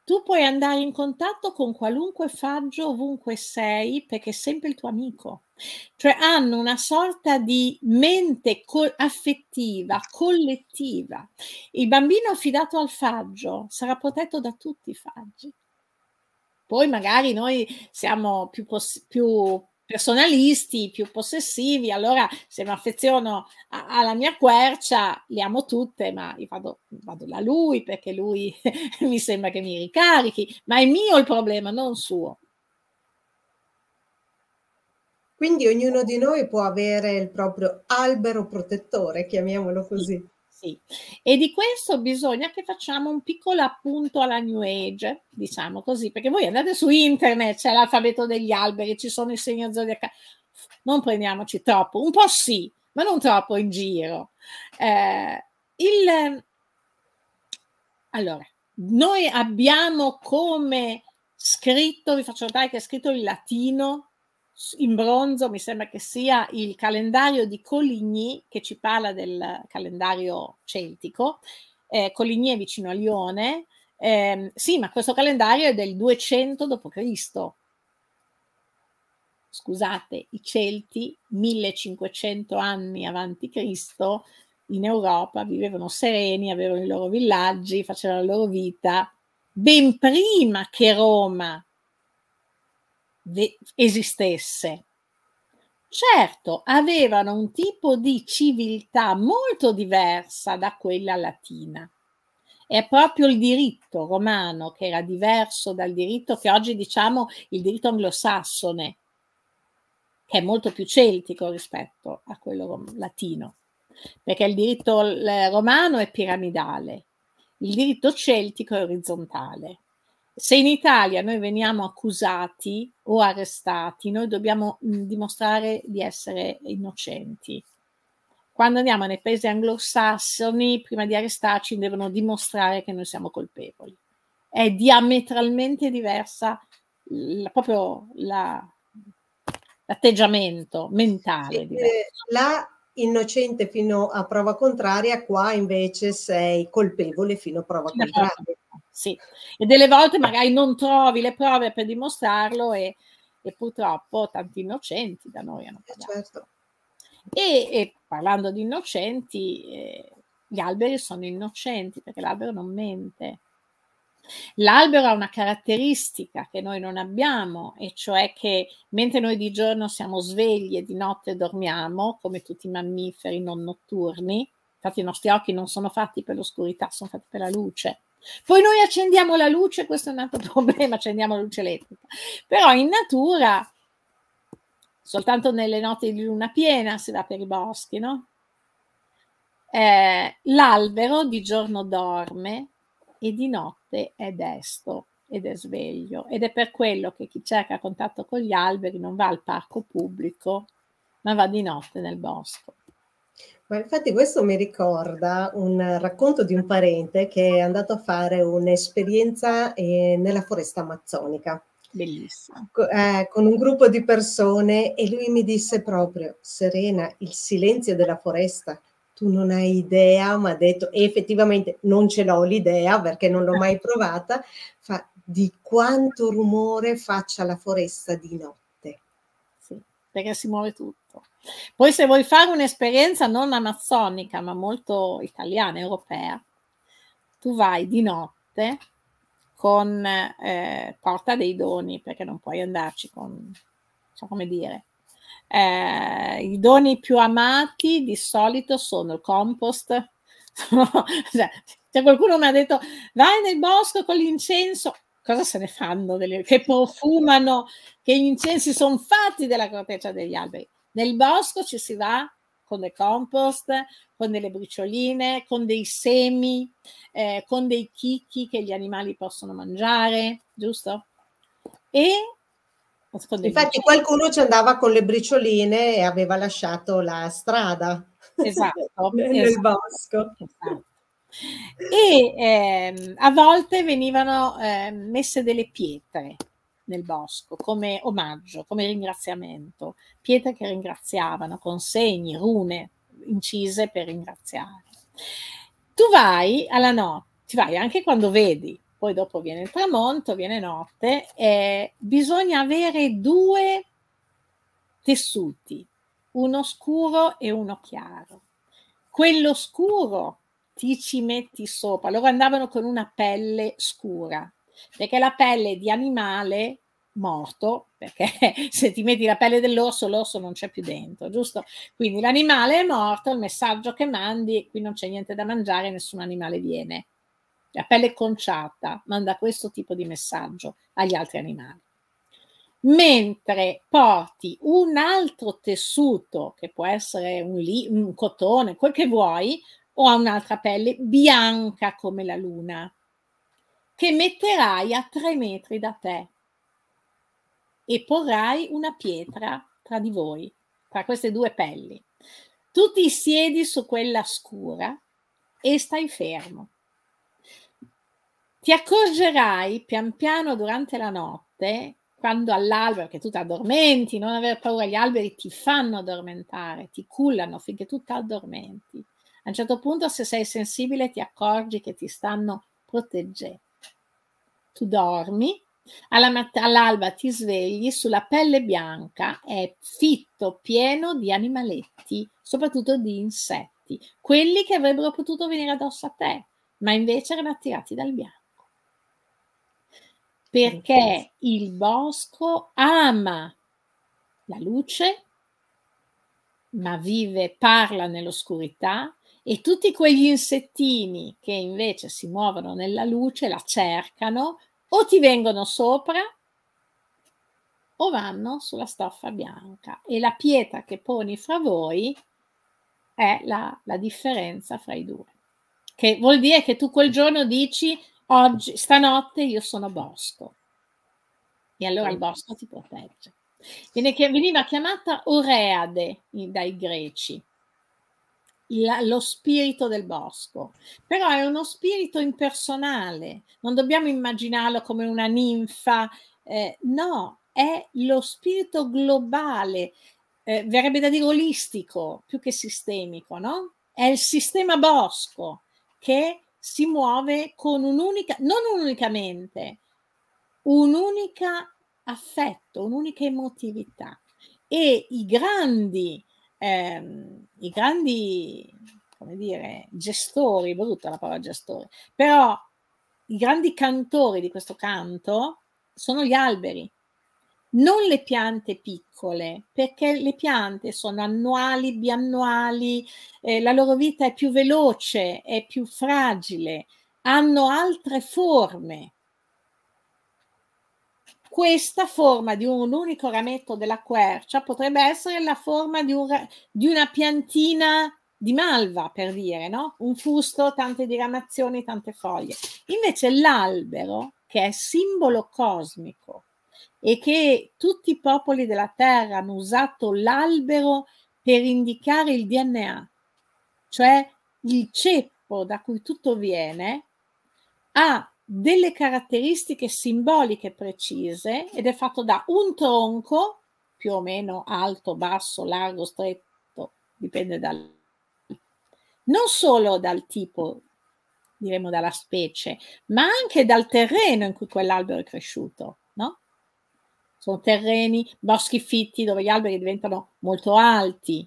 Speaker 3: tu puoi andare in contatto con qualunque faggio ovunque sei perché è sempre il tuo amico. Cioè hanno una sorta di mente co- affettiva, collettiva. Il bambino affidato al faggio sarà protetto da tutti i faggi. Poi magari noi siamo più, poss- più personalisti, più possessivi, allora se mi affeziono a- alla mia quercia, le amo tutte, ma io vado, vado da lui perché lui mi sembra che mi ricarichi, ma è mio il problema, non suo.
Speaker 1: Quindi ognuno di noi può avere il proprio albero protettore, chiamiamolo così. Sì.
Speaker 3: E di questo bisogna che facciamo un piccolo appunto alla New Age, diciamo così, perché voi andate su internet, c'è l'alfabeto degli alberi, ci sono i segni zodiacali, non prendiamoci troppo, un po' sì, ma non troppo in giro. Eh, il, allora, noi abbiamo come scritto, vi faccio notare che è scritto in latino in bronzo, mi sembra che sia il calendario di Coligny che ci parla del calendario celtico. Eh, Coligny è vicino a Lione. Eh, sì, ma questo calendario è del 200 d.C. Scusate, i Celti 1500 anni avanti Cristo in Europa vivevano sereni, avevano i loro villaggi, facevano la loro vita ben prima che Roma esistesse. Certo, avevano un tipo di civiltà molto diversa da quella latina. È proprio il diritto romano che era diverso dal diritto che oggi diciamo il diritto anglosassone, che è molto più celtico rispetto a quello latino, perché il diritto romano è piramidale, il diritto celtico è orizzontale se in Italia noi veniamo accusati o arrestati, noi dobbiamo mm, dimostrare di essere innocenti. Quando andiamo nei paesi anglosassoni, prima di arrestarci, devono dimostrare che noi siamo colpevoli. È diametralmente diversa la, proprio la,
Speaker 1: l'atteggiamento
Speaker 3: mentale.
Speaker 1: Sì, eh, la innocente fino a prova contraria, qua invece sei colpevole fino a prova contraria sì.
Speaker 3: E delle volte magari non trovi le prove per dimostrarlo e, e purtroppo tanti innocenti da noi hanno eh, pagato. Certo. E, e, parlando di innocenti, eh, gli alberi sono innocenti perché l'albero non mente. L'albero ha una caratteristica che noi non abbiamo, e cioè che mentre noi di giorno siamo svegli e di notte dormiamo, come tutti i mammiferi non notturni, infatti i nostri occhi non sono fatti per l'oscurità, sono fatti per la luce. Poi noi accendiamo la luce, questo è un altro problema, accendiamo la luce elettrica. Però in natura, soltanto nelle notti di luna piena si va per i boschi, no? Eh, l'albero di giorno dorme e di notte è desto ed è sveglio ed è per quello che chi cerca contatto con gli alberi non va al parco pubblico, ma va di notte nel bosco.
Speaker 1: Ma infatti questo mi ricorda un racconto di un parente che è andato a fare un'esperienza eh, nella foresta amazzonica. Bellissimo. Eh, con un gruppo di persone e lui mi disse proprio, Serena, il silenzio della foresta, tu non hai idea, ma ha detto, e effettivamente non ce l'ho l'idea perché non l'ho mai provata, fa, di quanto rumore faccia la foresta di notte. Sì, perché si muove tutto questo.
Speaker 3: Poi se vuoi fare un'esperienza non amazzonica, ma molto italiana, europea, tu vai di notte con eh, porta dei doni, perché non puoi andarci con, so come dire, eh, i doni più amati di solito sono il compost. cioè, qualcuno mi ha detto vai nel bosco con l'incenso. Cosa se ne fanno? Delle, che profumano, che gli incensi sono fatti della corteccia degli alberi. Nel bosco ci si va con del compost, con delle bricioline, con dei semi, eh, con dei chicchi che gli animali possono mangiare, giusto? E
Speaker 1: Infatti qualcuno ci andava con le bricioline e aveva lasciato la strada. Esatto. nel esatto. bosco. Esatto. E
Speaker 3: ehm, a volte venivano eh, messe delle pietre nel bosco, come omaggio, come ringraziamento, pietre che ringraziavano, consegni, rune incise per ringraziare. Tu vai alla notte, ti vai anche quando vedi, poi dopo viene il tramonto, viene notte, e bisogna avere due tessuti, uno scuro e uno chiaro. Quello scuro ti ci metti sopra, loro andavano con una pelle scura, perché la pelle di animale morto, perché se ti metti la pelle dell'orso, l'orso non c'è più dentro, giusto? Quindi l'animale è morto, il messaggio che mandi, qui non c'è niente da mangiare, nessun animale viene. La pelle conciata manda questo tipo di messaggio agli altri animali. Mentre porti un altro tessuto, che può essere un, li- un cotone, quel che vuoi, o ha un'altra pelle bianca come la luna, che metterai a tre metri da te e porrai una pietra tra di voi, tra queste due pelli. Tu ti siedi su quella scura e stai fermo. Ti accorgerai pian piano durante la notte, quando all'albero, che tu ti addormenti, non aver paura, gli alberi ti fanno addormentare, ti cullano finché tu ti addormenti. A un certo punto, se sei sensibile, ti accorgi che ti stanno proteggendo tu dormi, matt- all'alba ti svegli, sulla pelle bianca è fitto, pieno di animaletti, soprattutto di insetti, quelli che avrebbero potuto venire addosso a te, ma invece erano attirati dal bianco. Perché il bosco ama la luce, ma vive, parla nell'oscurità e tutti quegli insettini che invece si muovono nella luce, la cercano, o ti vengono sopra o vanno sulla stoffa bianca e la pietra che poni fra voi è la, la differenza fra i due, che vuol dire che tu quel giorno dici oggi, stanotte io sono bosco e allora il bosco ti protegge. Veniva chiamata Oreade dai greci, la, lo spirito del bosco, però è uno spirito impersonale, non dobbiamo immaginarlo come una ninfa, eh, no, è lo spirito globale, eh, verrebbe da dire olistico più che sistemico, no? È il sistema bosco che si muove con un'unica, non unicamente, un'unica affetto, un'unica emotività. E i grandi ehm, i grandi, come dire, gestori, brutta la parola gestore, però i grandi cantori di questo canto sono gli alberi, non le piante piccole, perché le piante sono annuali, biannuali, eh, la loro vita è più veloce, è più fragile, hanno altre forme questa forma di un unico rametto della quercia potrebbe essere la forma di, un, di una piantina di malva, per dire, no? Un fusto, tante diramazioni, tante foglie. Invece l'albero, che è simbolo cosmico e che tutti i popoli della Terra hanno usato l'albero per indicare il DNA, cioè il ceppo da cui tutto viene, ha delle caratteristiche simboliche precise ed è fatto da un tronco più o meno alto, basso, largo, stretto, dipende dal non solo dal tipo, diremmo dalla specie, ma anche dal terreno in cui quell'albero è cresciuto, no? Sono terreni, boschi fitti dove gli alberi diventano molto alti.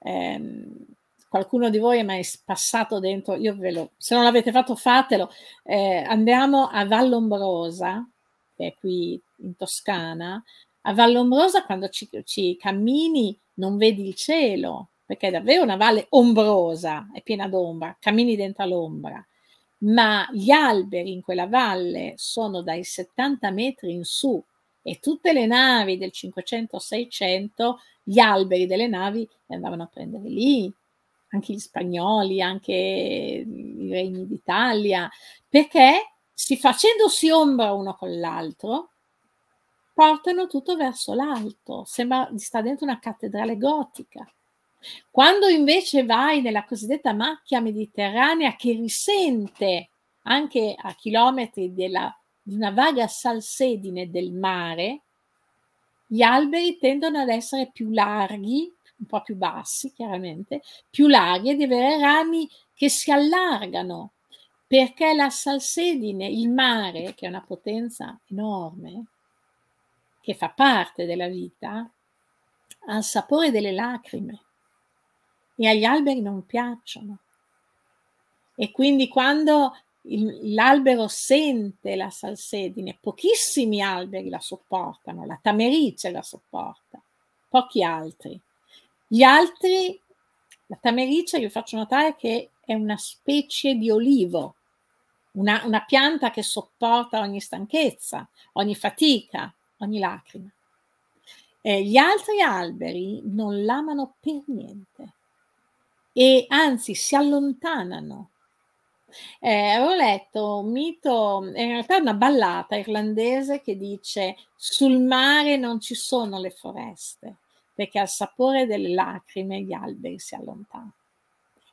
Speaker 3: Ehm, qualcuno di voi è mai passato dentro, io ve lo, se non l'avete fatto fatelo, eh, andiamo a Vallombrosa, che è qui in Toscana, a Vallombrosa quando ci, ci cammini non vedi il cielo, perché è davvero una valle ombrosa, è piena d'ombra, cammini dentro l'ombra, ma gli alberi in quella valle sono dai 70 metri in su e tutte le navi del 500-600, gli alberi delle navi li andavano a prendere lì, anche gli spagnoli, anche i regni d'Italia, perché si facendosi ombra uno con l'altro, portano tutto verso l'alto, sembra di stare dentro una cattedrale gotica. Quando invece vai nella cosiddetta macchia mediterranea che risente anche a chilometri della, di una vaga salsedine del mare, gli alberi tendono ad essere più larghi un po' più bassi chiaramente, più larghi e di avere rami che si allargano perché la salsedine, il mare, che è una potenza enorme, che fa parte della vita, ha il sapore delle lacrime e agli alberi non piacciono. E quindi quando il, l'albero sente la salsedine, pochissimi alberi la sopportano, la tamerice la sopporta, pochi altri. Gli altri, la tamerice, vi faccio notare che è una specie di olivo, una, una pianta che sopporta ogni stanchezza, ogni fatica, ogni lacrima. Eh, gli altri alberi non l'amano per niente e anzi si allontanano. Eh, avevo letto un mito, eh, in realtà è una ballata irlandese che dice sul mare non ci sono le foreste, perché al sapore delle lacrime gli alberi si allontanano.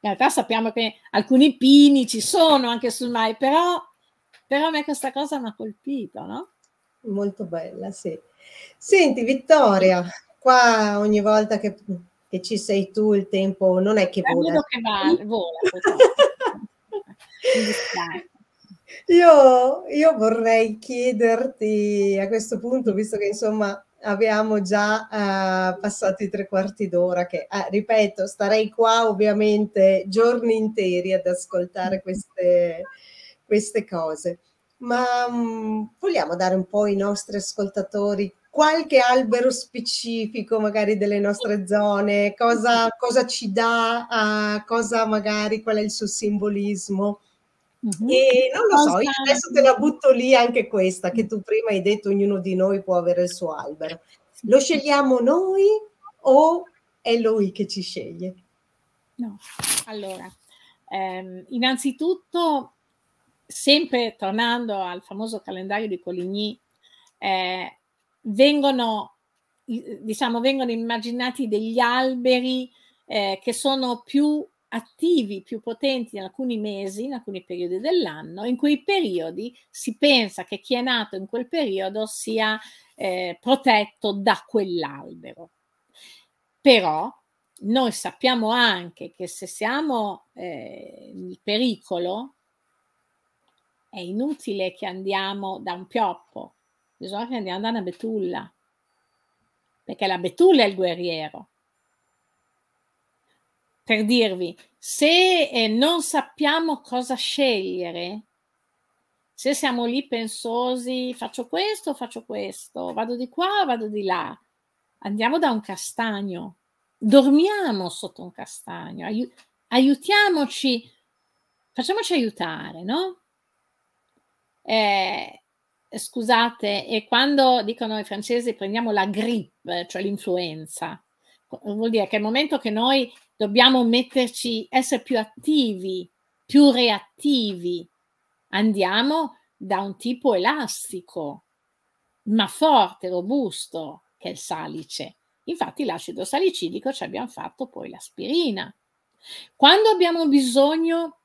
Speaker 3: In realtà sappiamo che alcuni pini ci sono anche sul mare, però, però a me questa cosa mi ha colpito, no?
Speaker 1: Molto bella, sì. Senti Vittoria, qua ogni volta che, che ci sei tu il tempo non è che è vola. Vedo
Speaker 3: che va, vola.
Speaker 1: io, io vorrei chiederti a questo punto, visto che insomma abbiamo già eh, passato i tre quarti d'ora che, eh, ripeto, starei qua ovviamente giorni interi ad ascoltare mm. queste, queste cose. Ma mh, mm, vogliamo dare un po' ai nostri ascoltatori qualche albero specifico magari delle nostre zone, cosa, cosa ci dà, uh, cosa magari, qual è il suo simbolismo? Uh-huh. E non lo so, io adesso te la butto lì anche questa, che tu prima hai detto ognuno di noi può avere il suo albero. Lo scegliamo noi o è lui che ci sceglie?
Speaker 3: No, allora, ehm, innanzitutto, sempre tornando al famoso calendario di Coligny, eh, vengono, diciamo, vengono immaginati degli alberi eh, che sono più attivi più potenti in alcuni mesi, in alcuni periodi dell'anno, in quei periodi si pensa che chi è nato in quel periodo sia eh, protetto da quell'albero. Però noi sappiamo anche che se siamo eh, in pericolo è inutile che andiamo da un pioppo, bisogna che andiamo da una betulla, perché la betulla è il guerriero per dirvi, se eh, non sappiamo cosa scegliere, se siamo lì pensosi, faccio questo, faccio questo, vado di qua, vado di là, andiamo da un castagno, dormiamo sotto un castagno, ai- aiutiamoci, facciamoci aiutare, no? Eh, scusate, e quando dicono i francesi prendiamo la grippe, cioè l'influenza, vuol dire che è il momento che noi dobbiamo metterci, essere più attivi, più reattivi. Andiamo da un tipo elastico, ma forte, robusto, che è il salice. Infatti l'acido salicidico ci abbiamo fatto poi l'aspirina. Quando abbiamo bisogno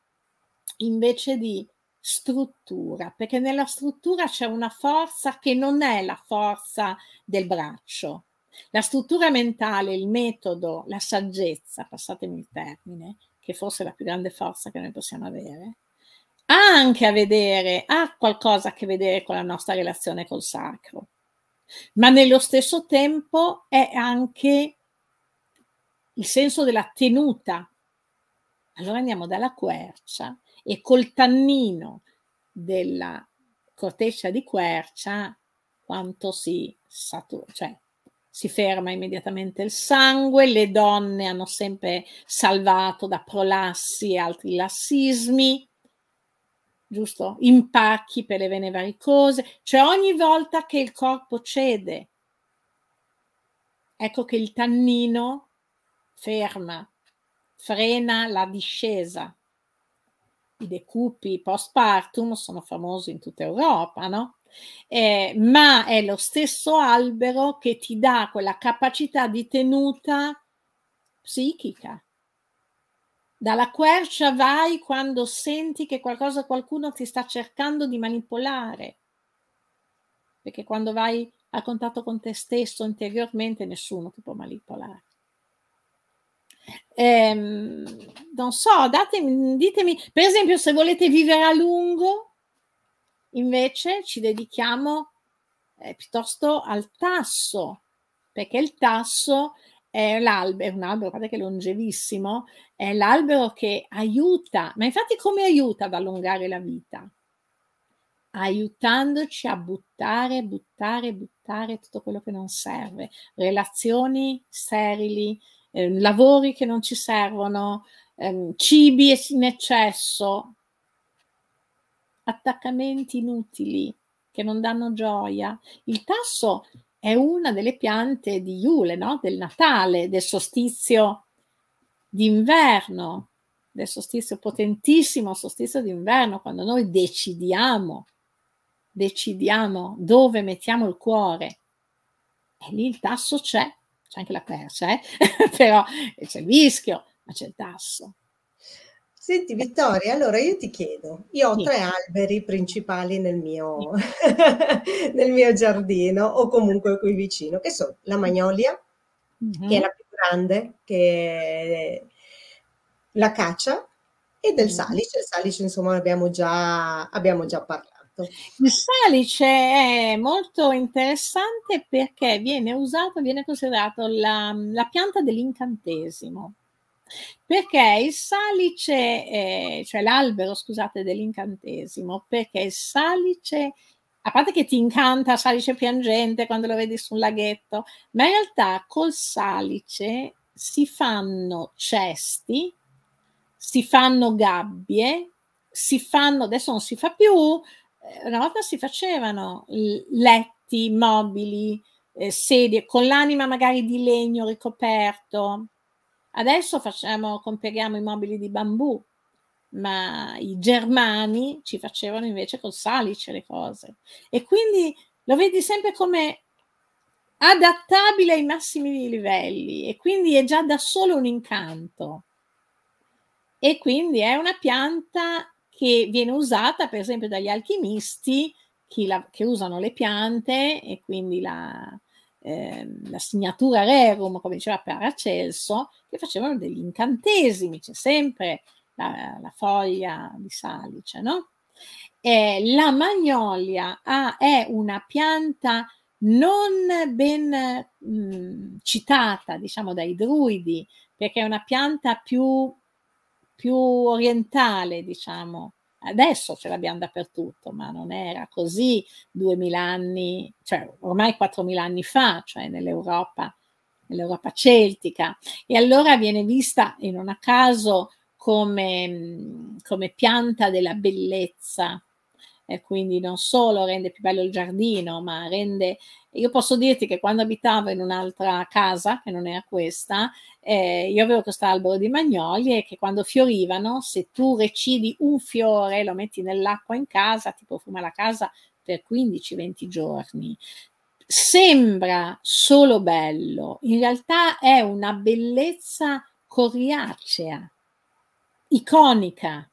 Speaker 3: invece di struttura, perché nella struttura c'è una forza che non è la forza del braccio, la struttura mentale, il metodo, la saggezza, passatemi il termine, che forse è la più grande forza che noi possiamo avere, ha anche a vedere, ha qualcosa a che vedere con la nostra relazione col sacro, ma nello stesso tempo è anche il senso della tenuta. Allora andiamo dalla quercia e col tannino della corteccia di quercia quanto si satura, cioè si ferma immediatamente il sangue, le donne hanno sempre salvato da prolassi e altri lassismi, giusto? Impacchi per le vene varicose, cioè ogni volta che il corpo cede, ecco che il tannino ferma, frena la discesa. I decupi postpartum sono famosi in tutta Europa, no? eh, ma è lo stesso albero che ti dà quella capacità di tenuta psichica. Dalla quercia vai quando senti che qualcosa, qualcuno ti sta cercando di manipolare. Perché quando vai a contatto con te stesso interiormente, nessuno ti può manipolare. Ehm, non so, datemi, ditemi, per esempio, se volete vivere a lungo, invece ci dedichiamo eh, piuttosto al tasso, perché il tasso è, è un albero, guardate che è longevissimo, è l'albero che aiuta, ma infatti come aiuta ad allungare la vita? aiutandoci a buttare, buttare, buttare tutto quello che non serve, relazioni sterili, eh, lavori che non ci servono, ehm, cibi in eccesso, attaccamenti inutili che non danno gioia. Il tasso è una delle piante di Iule, no? del Natale, del sostizio d'inverno, del sostizio potentissimo, sostizio d'inverno, quando noi decidiamo, decidiamo dove mettiamo il cuore. E lì il tasso c'è, c'è anche la persa, eh? però c'è il rischio, ma c'è il tasso.
Speaker 1: Senti Vittoria, allora io ti chiedo, io ho tre alberi principali nel mio, nel mio giardino o comunque qui vicino, che sono la magnolia, mm-hmm. che è mhm. la più grande, che è la caccia e del salice. Il salice insomma abbiamo già, abbiamo già parlato.
Speaker 3: Il salice è molto interessante perché viene usato, viene considerato la, la pianta dell'incantesimo perché il salice, eh, cioè l'albero, scusate, dell'incantesimo, perché il salice, a parte che ti incanta salice piangente quando lo vedi su un laghetto, ma in realtà col salice si fanno cesti, si fanno gabbie, si fanno, adesso non si fa più, eh, una volta si facevano letti, mobili, eh, sedie, con l'anima magari di legno ricoperto, Adesso facciamo, compriamo i mobili di bambù, ma i germani ci facevano invece col salice le cose. E quindi lo vedi sempre come adattabile ai massimi livelli e quindi è già da solo un incanto. E quindi è una pianta che viene usata per esempio dagli alchimisti la, che usano le piante e quindi la, Ehm, la signatura rerum, come diceva Paracelso, che facevano degli incantesimi, c'è sempre la, la foglia di salice, no? Eh, la magnolia ah, è una pianta non ben mh, mm, citata, diciamo, dai druidi, perché è una pianta più, più orientale, diciamo, Adesso ce l'abbiamo dappertutto, ma non era così 2000 anni, cioè ormai 4000 anni fa, cioè nell'Europa, nell'Europa celtica. E allora viene vista, in un a caso, come, come pianta della bellezza, e quindi non solo rende più bello il giardino, ma rende... Io posso dirti che quando abitavo in un'altra casa, che non era questa, eh, io avevo questo albero di magnolie che quando fiorivano, se tu recidi un fiore e lo metti nell'acqua in casa, ti profuma la casa per 15-20 giorni. Sembra solo bello, in realtà è una bellezza coriacea, iconica,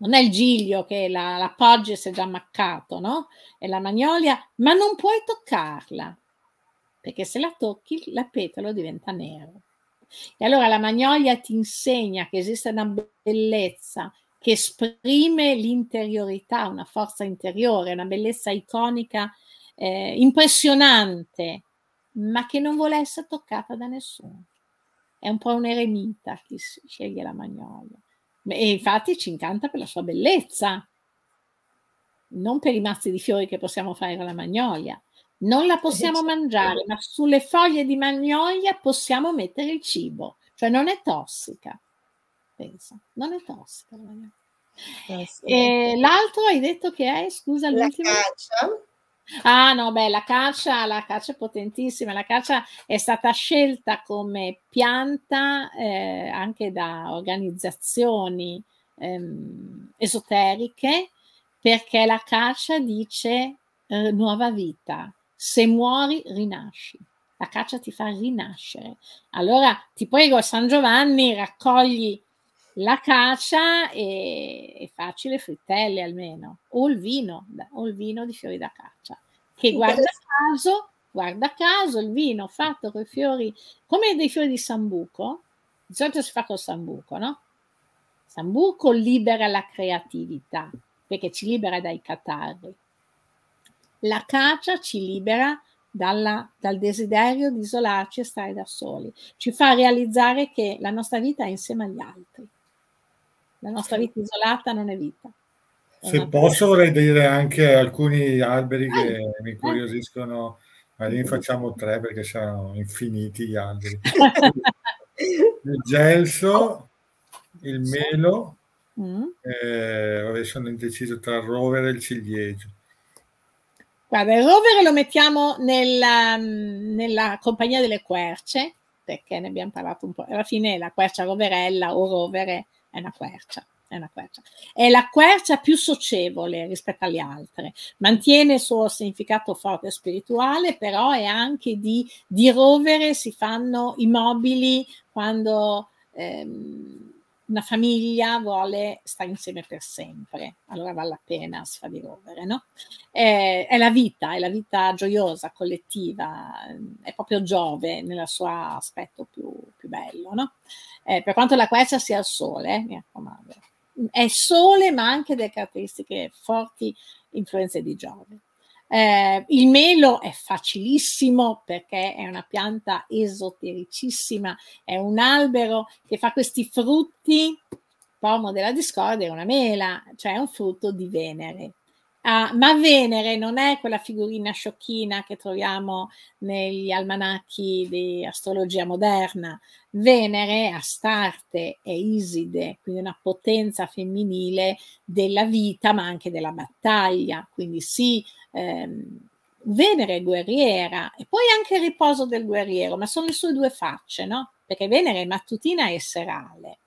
Speaker 3: non è il giglio che la, la poggia si è già ammaccato, no? È la magnolia, ma non puoi toccarla, perché se la tocchi la petalo diventa nero. E allora la magnolia ti insegna che esiste una bellezza che esprime l'interiorità, una forza interiore, una bellezza iconica eh, impressionante, ma che non vuole essere toccata da nessuno. È un po' un eremita chi sceglie la magnolia. E infatti ci incanta per la sua bellezza, non per i mazzi di fiori che possiamo fare con la magnolia. Non la possiamo mangiare, ma sulle foglie di magnolia possiamo mettere il cibo, cioè non è tossica. Pensa, non è tossica la Eh sì. l'altro hai detto che è, scusa, l'ultimo. La caccia. Ah no, beh, la caccia, la caccia è potentissima, la caccia è stata scelta come pianta eh, anche da organizzazioni ehm, esoteriche perché la caccia dice eh, nuova vita, se muori rinasci. La caccia ti fa rinascere. Allora ti prego, San Giovanni, raccogli la cacia e, e farci le frittelle almeno, o il vino, o il vino di fiori da caccia, che guarda caso, guarda caso, il vino fatto con i fiori, come dei fiori di sambuco, di solito si fa con sambuco, no? Sambuco libera la creatività, perché ci libera dai catarri. La caccia ci libera dalla, dal desiderio di isolarci e stare da soli, ci fa realizzare che la nostra vita è insieme agli altri. La ah, nostra vita isolata non è vita.
Speaker 1: È
Speaker 2: Se posso vorrei dire anche alcuni alberi che eh. mi curiosiscono, ma ne facciamo tre perché saranno infiniti gli alberi. il gelso, oh. il melo, mm. eh, vabbè, sono indeciso tra il rovere e il ciliegio.
Speaker 3: Guarda, il rovere lo mettiamo nella, mm, nella compagnia delle querce, perché ne abbiamo parlato un po'. Alla fine la quercia roverella o rovere è una quercia. È, una quercia. è la quercia più socievole rispetto alle altre, mantiene il suo significato forte e spirituale, però è anche di, di rovere, si fanno i mobili quando ehm, una famiglia vuole stare insieme per sempre, allora vale la pena si fa di rovere, no? È, è, la vita, è la vita gioiosa, collettiva, è proprio Giove nel suo aspetto più, più bello, no? eh, per quanto la quercia sia al sole, mi raccomando, è sole ma anche delle caratteristiche forti influenze di Giove. Eh, il melo è facilissimo perché è una pianta esotericissima, è un albero che fa questi frutti, pomo della discordia è una mela, cioè è un frutto di Venere. Uh, ma Venere non è quella figurina sciocchina che troviamo negli almanacchi di astrologia moderna. Venere è Astarte, è Iside, quindi una potenza femminile della vita ma anche della battaglia. Quindi sì, ehm, Venere è guerriera e poi anche il riposo del guerriero, ma sono le sue due facce, no? Perché Venere è mattutina e serale.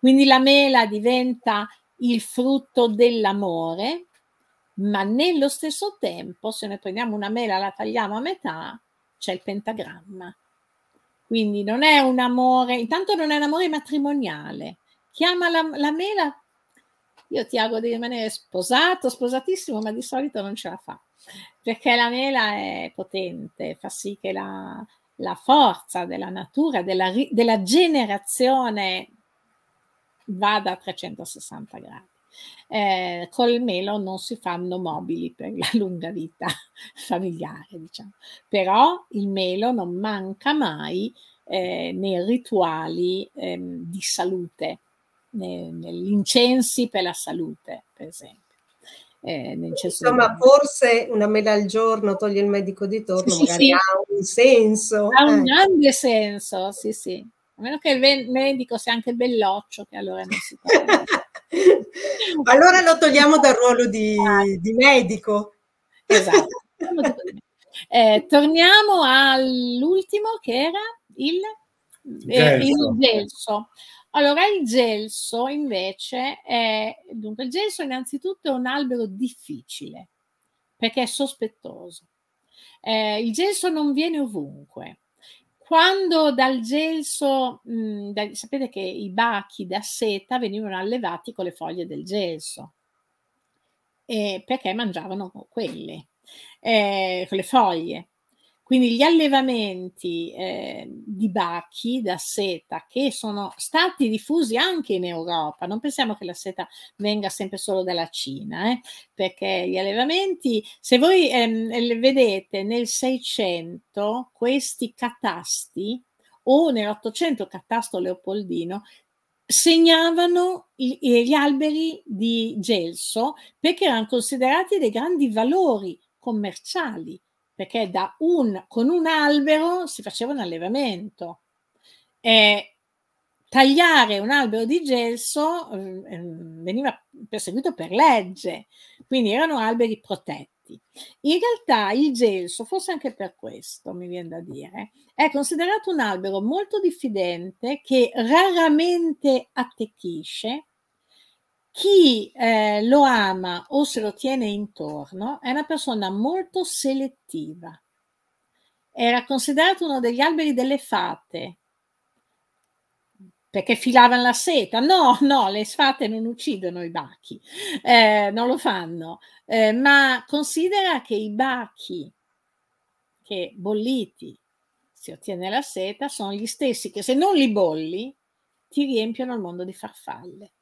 Speaker 3: Quindi la mela diventa il frutto dell'amore ma nello stesso tempo, se noi prendiamo una mela e la tagliamo a metà, c'è il pentagramma. Quindi non è un amore, intanto non è un amore matrimoniale. Chiama la, la mela, io ti auguro di rimanere sposato, sposatissimo, ma di solito non ce la fa, perché la mela è potente, fa sì che la, la forza della natura, della, della generazione vada a 360 gradi. Eh, il melo non si fanno mobili per la lunga vita familiare, diciamo. Però il melo non manca mai eh, nei rituali ehm, di salute, negli incensi per la salute, per esempio. Eh,
Speaker 1: Insomma, forse una mela al giorno toglie il medico di torno, sì, magari sì. ha un senso. Ha un eh. grande
Speaker 3: senso, sì, sì. A meno che il medico sia anche belloccio, che allora non si può.
Speaker 1: allora lo togliamo dal ruolo di, esatto. di medico. Esatto.
Speaker 3: Eh, torniamo all'ultimo che era il, eh, il gelso. Allora, il gelso invece è, dunque, il gelso innanzitutto è un albero difficile perché è sospettoso. Eh, il gelso non viene ovunque, quando dal gelso, mh, mm, da, sapete che i bachi da seta venivano allevati con le foglie del gelso, eh, perché mangiavano quelle, eh, con le foglie. Quindi gli allevamenti eh, di bachi da seta che sono stati diffusi anche in Europa, non pensiamo che la seta venga sempre solo dalla Cina, eh, perché gli allevamenti, se voi ehm, vedete nel 600 questi catasti o nell'800 catasto leopoldino, segnavano gli alberi di gelso perché erano considerati dei grandi valori commerciali perché da un, con un albero si faceva un allevamento. E tagliare un albero di gelso eh, eh, veniva perseguito per legge, quindi erano alberi protetti. In realtà il gelso, forse anche per questo mi viene da dire, è considerato un albero molto diffidente che raramente attecchisce chi eh, lo ama o se lo tiene intorno è una persona molto selettiva. Era considerato uno degli alberi delle fate perché filavano la seta. No, no, le fate non uccidono i bachi, eh, non lo fanno, eh, ma considera che i bachi che bolliti si ottiene la seta sono gli stessi che se non li bolli ti riempiono il mondo di farfalle.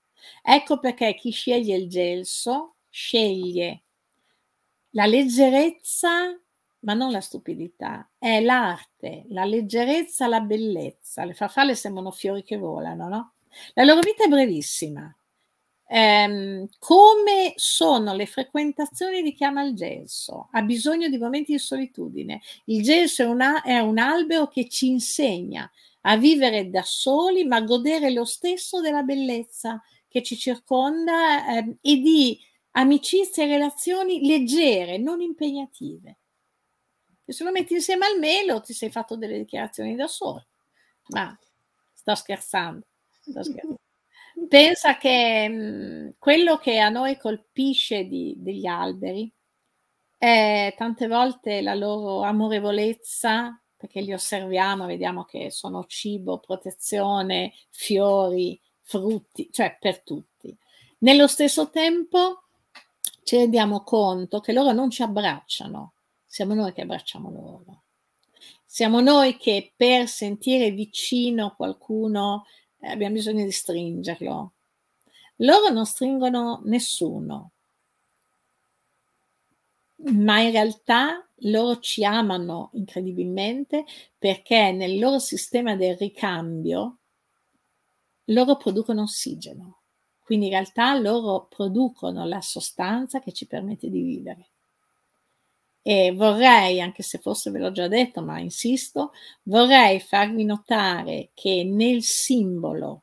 Speaker 3: Ecco perché chi sceglie il gelso sceglie la leggerezza, ma non la stupidità, è l'arte, la leggerezza, la bellezza. Le farfalle sembrano fiori che volano, no? La loro vita è brevissima. Ehm, come sono le frequentazioni di chi ama il gelso? Ha bisogno di momenti di solitudine. Il gelso è, una, è un albero che ci insegna a vivere da soli, ma a godere lo stesso della bellezza, che ci circonda eh, e di amicizie e relazioni leggere, non impegnative. E se lo metti insieme al melo ti sei fatto delle dichiarazioni da solo. Ma sto scherzando. Sto scherzando. Pensa che mh, mm, quello che a noi colpisce di, degli alberi è tante volte la loro amorevolezza, perché li osserviamo, vediamo che sono cibo, protezione, fiori, frutti, cioè per tutti. Nello stesso tempo ci rendiamo conto che loro non ci abbracciano, siamo noi che abbracciamo loro. Siamo noi che per sentire vicino qualcuno eh, abbiamo bisogno di stringerlo. Loro non stringono nessuno, ma in realtà loro ci amano incredibilmente perché nel loro sistema del ricambio loro producono ossigeno, quindi in realtà loro producono la sostanza che ci permette di vivere. E vorrei, anche se forse ve l'ho già detto, ma insisto, vorrei farvi notare che nel simbolo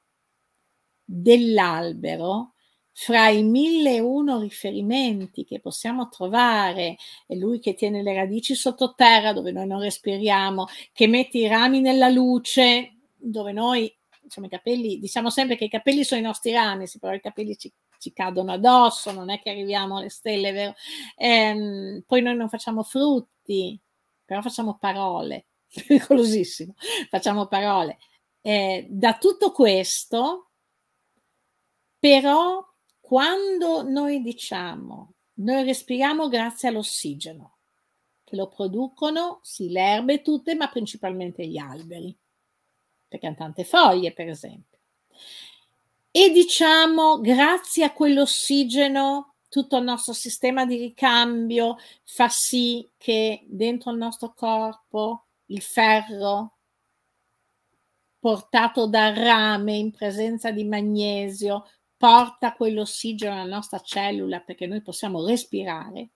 Speaker 3: dell'albero fra i mille e uno riferimenti che possiamo trovare, è lui che tiene le radici sottoterra dove noi non respiriamo, che mette i rami nella luce dove noi insomma, i capelli, diciamo sempre che i capelli sono i nostri rami, però i capelli ci, ci cadono addosso, non è che arriviamo alle stelle, vero? Ehm, poi noi non facciamo frutti, però facciamo parole, pericolosissimo, facciamo parole. Eh, da tutto questo, però, quando noi diciamo, noi respiriamo grazie all'ossigeno, che lo producono, sì, le erbe tutte, ma principalmente gli alberi perché hanno tante foglie, per esempio. E diciamo, grazie a quell'ossigeno, tutto il nostro sistema di ricambio fa sì che dentro il nostro corpo il ferro portato dal rame in presenza di magnesio porta quell'ossigeno alla nostra cellula perché noi possiamo respirare.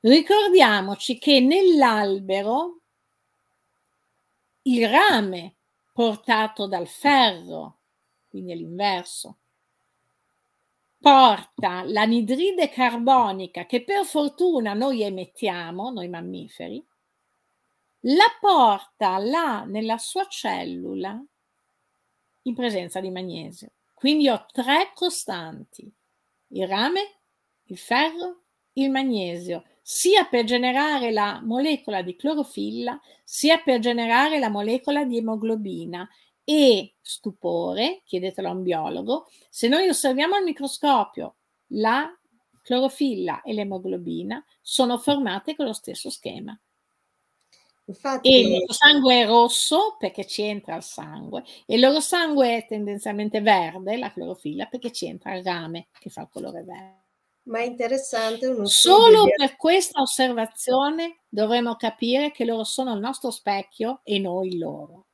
Speaker 3: Ricordiamoci che nell'albero il rame portato dal ferro, quindi è l'inverso, porta l'anidride carbonica che per fortuna noi emettiamo, noi mammiferi, la porta là nella sua cellula in presenza di magnesio. Quindi ho tre costanti, il rame, il ferro, il magnesio sia per generare la molecola di clorofilla sia per generare la molecola di emoglobina e stupore, chiedetelo a un biologo, se noi osserviamo al microscopio la clorofilla e l'emoglobina sono formate con lo stesso schema. Infatti... E il loro sangue è rosso perché ci entra il sangue e il loro sangue è tendenzialmente verde, la clorofilla, perché ci entra il rame che fa il colore verde
Speaker 1: ma è interessante. Uno Solo studio.
Speaker 3: per questa osservazione dovremmo capire che loro sono il nostro specchio e noi loro.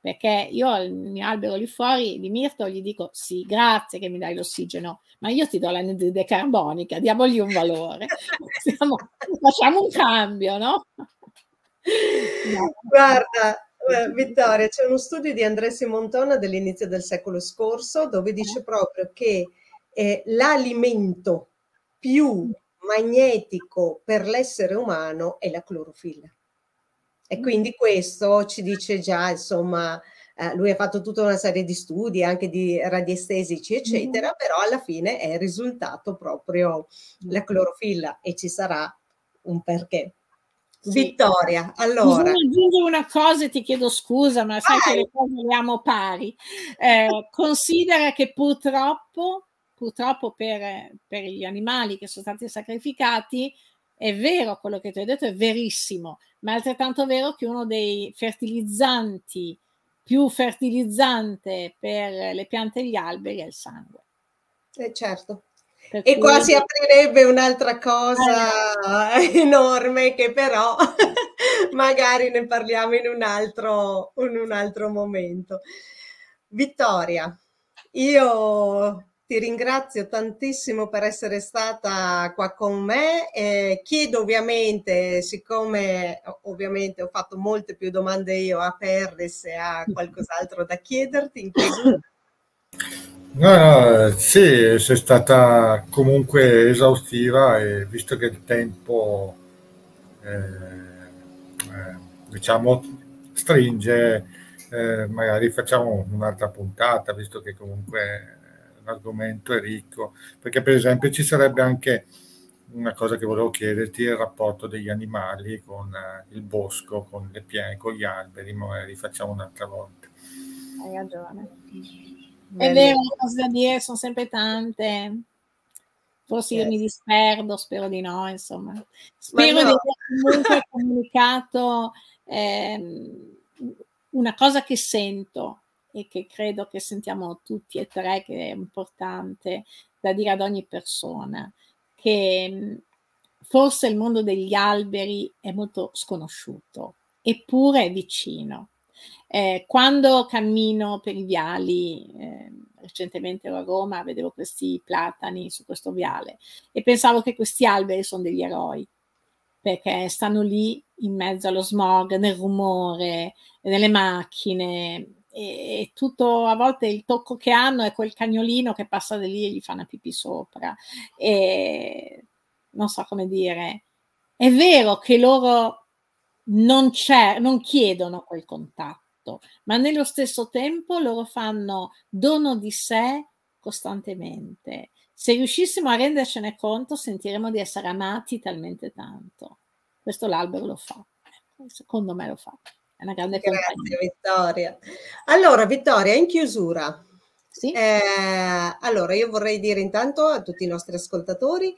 Speaker 3: Perché io al mio albero lì fuori di Mirto gli dico sì, grazie che mi dai l'ossigeno, ma io ti do l'anidride carbonica, diamogli un valore, Siamo, facciamo un cambio, no?
Speaker 1: no. Guarda, eh, Vittoria, c'è uno studio di Andrea Simontona dell'inizio del secolo scorso dove dice proprio che eh, l'alimento più magnetico per l'essere umano è la clorofilla. E mm. quindi questo ci dice già, insomma, eh, lui ha fatto tutta una serie di studi anche di radiestesici, mm. eccetera, mm. però alla fine è risultato proprio mm. la clorofilla e ci sarà un perché. Sì. Vittoria, allora. Bisogna
Speaker 3: aggiungere una cosa e ti chiedo scusa, ma sai Vai. che le cose le amo pari. Eh, considera che purtroppo purtroppo per, per gli animali che sono stati sacrificati, è vero quello che ti hai detto, è verissimo, ma è altrettanto vero che uno dei fertilizzanti più fertilizzante per le piante e gli alberi è il sangue. Eh certo. Per e cui... qua si
Speaker 1: aprirebbe un'altra cosa ah, enorme che però magari ne parliamo in un, altro, in un altro momento. Vittoria, io ti ringrazio tantissimo per essere stata qua con me. Eh, chiedo ovviamente, siccome ovviamente ho fatto molte più domande io a Perry, se ha qualcos'altro da chiederti in chiusura.
Speaker 2: No, no, sì, sei stata comunque esaustiva e visto che il tempo eh, eh, diciamo stringe, eh, magari facciamo un'altra puntata, visto che comunque argomento è ricco, perché per esempio ci sarebbe anche una cosa che volevo chiederti, il rapporto degli animali con eh, il bosco, con le piene, con gli alberi, ma magari facciamo un'altra volta.
Speaker 3: Hai ragione. È vero, cose da dire sono sempre tante. Forse io eh. mi disperdo, spero di no, insomma. Spero no. di aver comunque comunicato eh, una cosa che sento, e che credo che sentiamo tutti e tre che è importante da dire ad ogni persona, che forse il mondo degli alberi è molto sconosciuto, eppure è vicino. Eh, quando cammino per i viali, eh, recentemente ero a Roma, vedevo questi platani su questo viale e pensavo che questi alberi sono degli eroi, perché stanno lì in mezzo allo smog, nel rumore, nelle macchine, e, e, tutto a volte il tocco che hanno è quel cagnolino che passa da lì e gli fa una pipì sopra. E non so come dire, è vero che loro non, non chiedono quel contatto, ma nello stesso tempo loro fanno dono di sé costantemente. Se riuscissimo a rendercene conto, sentiremmo di essere amati talmente tanto. Questo l'albero lo fa, ecco, secondo me lo fa.
Speaker 1: È una grande Grazie, compagnia. Vittoria. Allora, Vittoria, in chiusura. Sì? Eh, allora, io vorrei dire intanto a tutti i nostri ascoltatori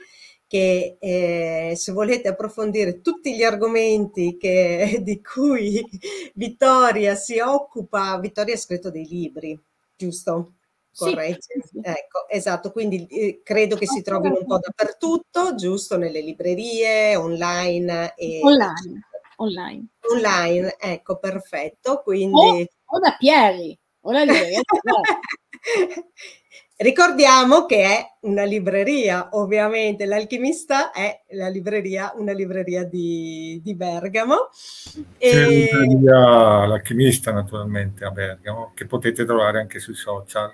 Speaker 1: che eh, se volete approfondire tutti gli argomenti che, di cui Vittoria si occupa, Vittoria ha scritto dei libri, giusto? Corretto. Sì. Ecco, esatto, quindi eh, credo che si trovino un po' dappertutto, giusto? Nelle librerie, online. E... Online online. Online, ecco, perfetto. Quindi... O, o da Pieri, o da libreria. Ricordiamo che è una libreria, ovviamente l'alchimista è la libreria, una libreria di, di Bergamo. E...
Speaker 2: Libreria, l'alchimista naturalmente a Bergamo, che potete trovare anche sui social.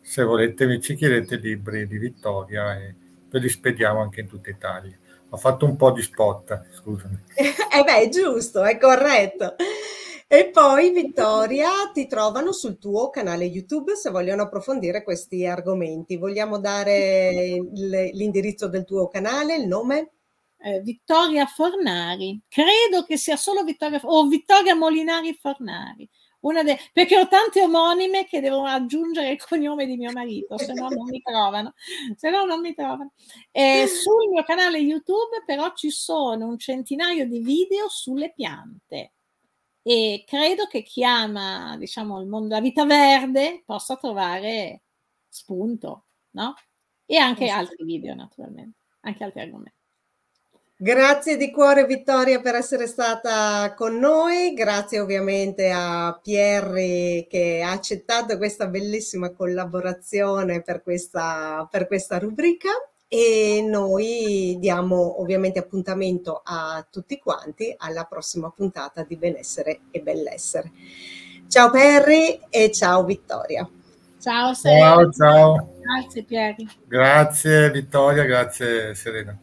Speaker 2: Se volete ci chiedete libri di Vittoria e ve li spediamo anche in tutta Italia ho fatto un po' di spot, scusami.
Speaker 1: eh beh, è giusto, è corretto. E poi Vittoria ti trovano sul tuo canale YouTube se vogliono approfondire questi argomenti. Vogliamo dare l'indirizzo del tuo canale, il nome? Eh, Vittoria Fornari, credo che sia solo Vittoria o Vittoria
Speaker 3: Molinari Fornari de- perché ho tante omonime che devo aggiungere il cognome di mio marito, se no non mi trovano. Se no non mi trovano. E eh, sul mio canale YouTube però ci sono un centinaio di video sulle piante e credo che chi ama diciamo, il mondo, la vita verde possa trovare spunto, no? E anche esatto. altri video naturalmente, anche altri argomenti.
Speaker 1: Grazie di cuore Vittoria per essere stata con noi, grazie ovviamente a Pierri che ha accettato questa bellissima collaborazione per questa, per questa rubrica e noi diamo ovviamente appuntamento a tutti quanti alla prossima puntata di Benessere e Bellessere. Ciao Pierri e ciao Vittoria. Ciao Serena. Ciao,
Speaker 2: ciao.
Speaker 3: Grazie Pierri.
Speaker 2: Grazie Vittoria, grazie Serena.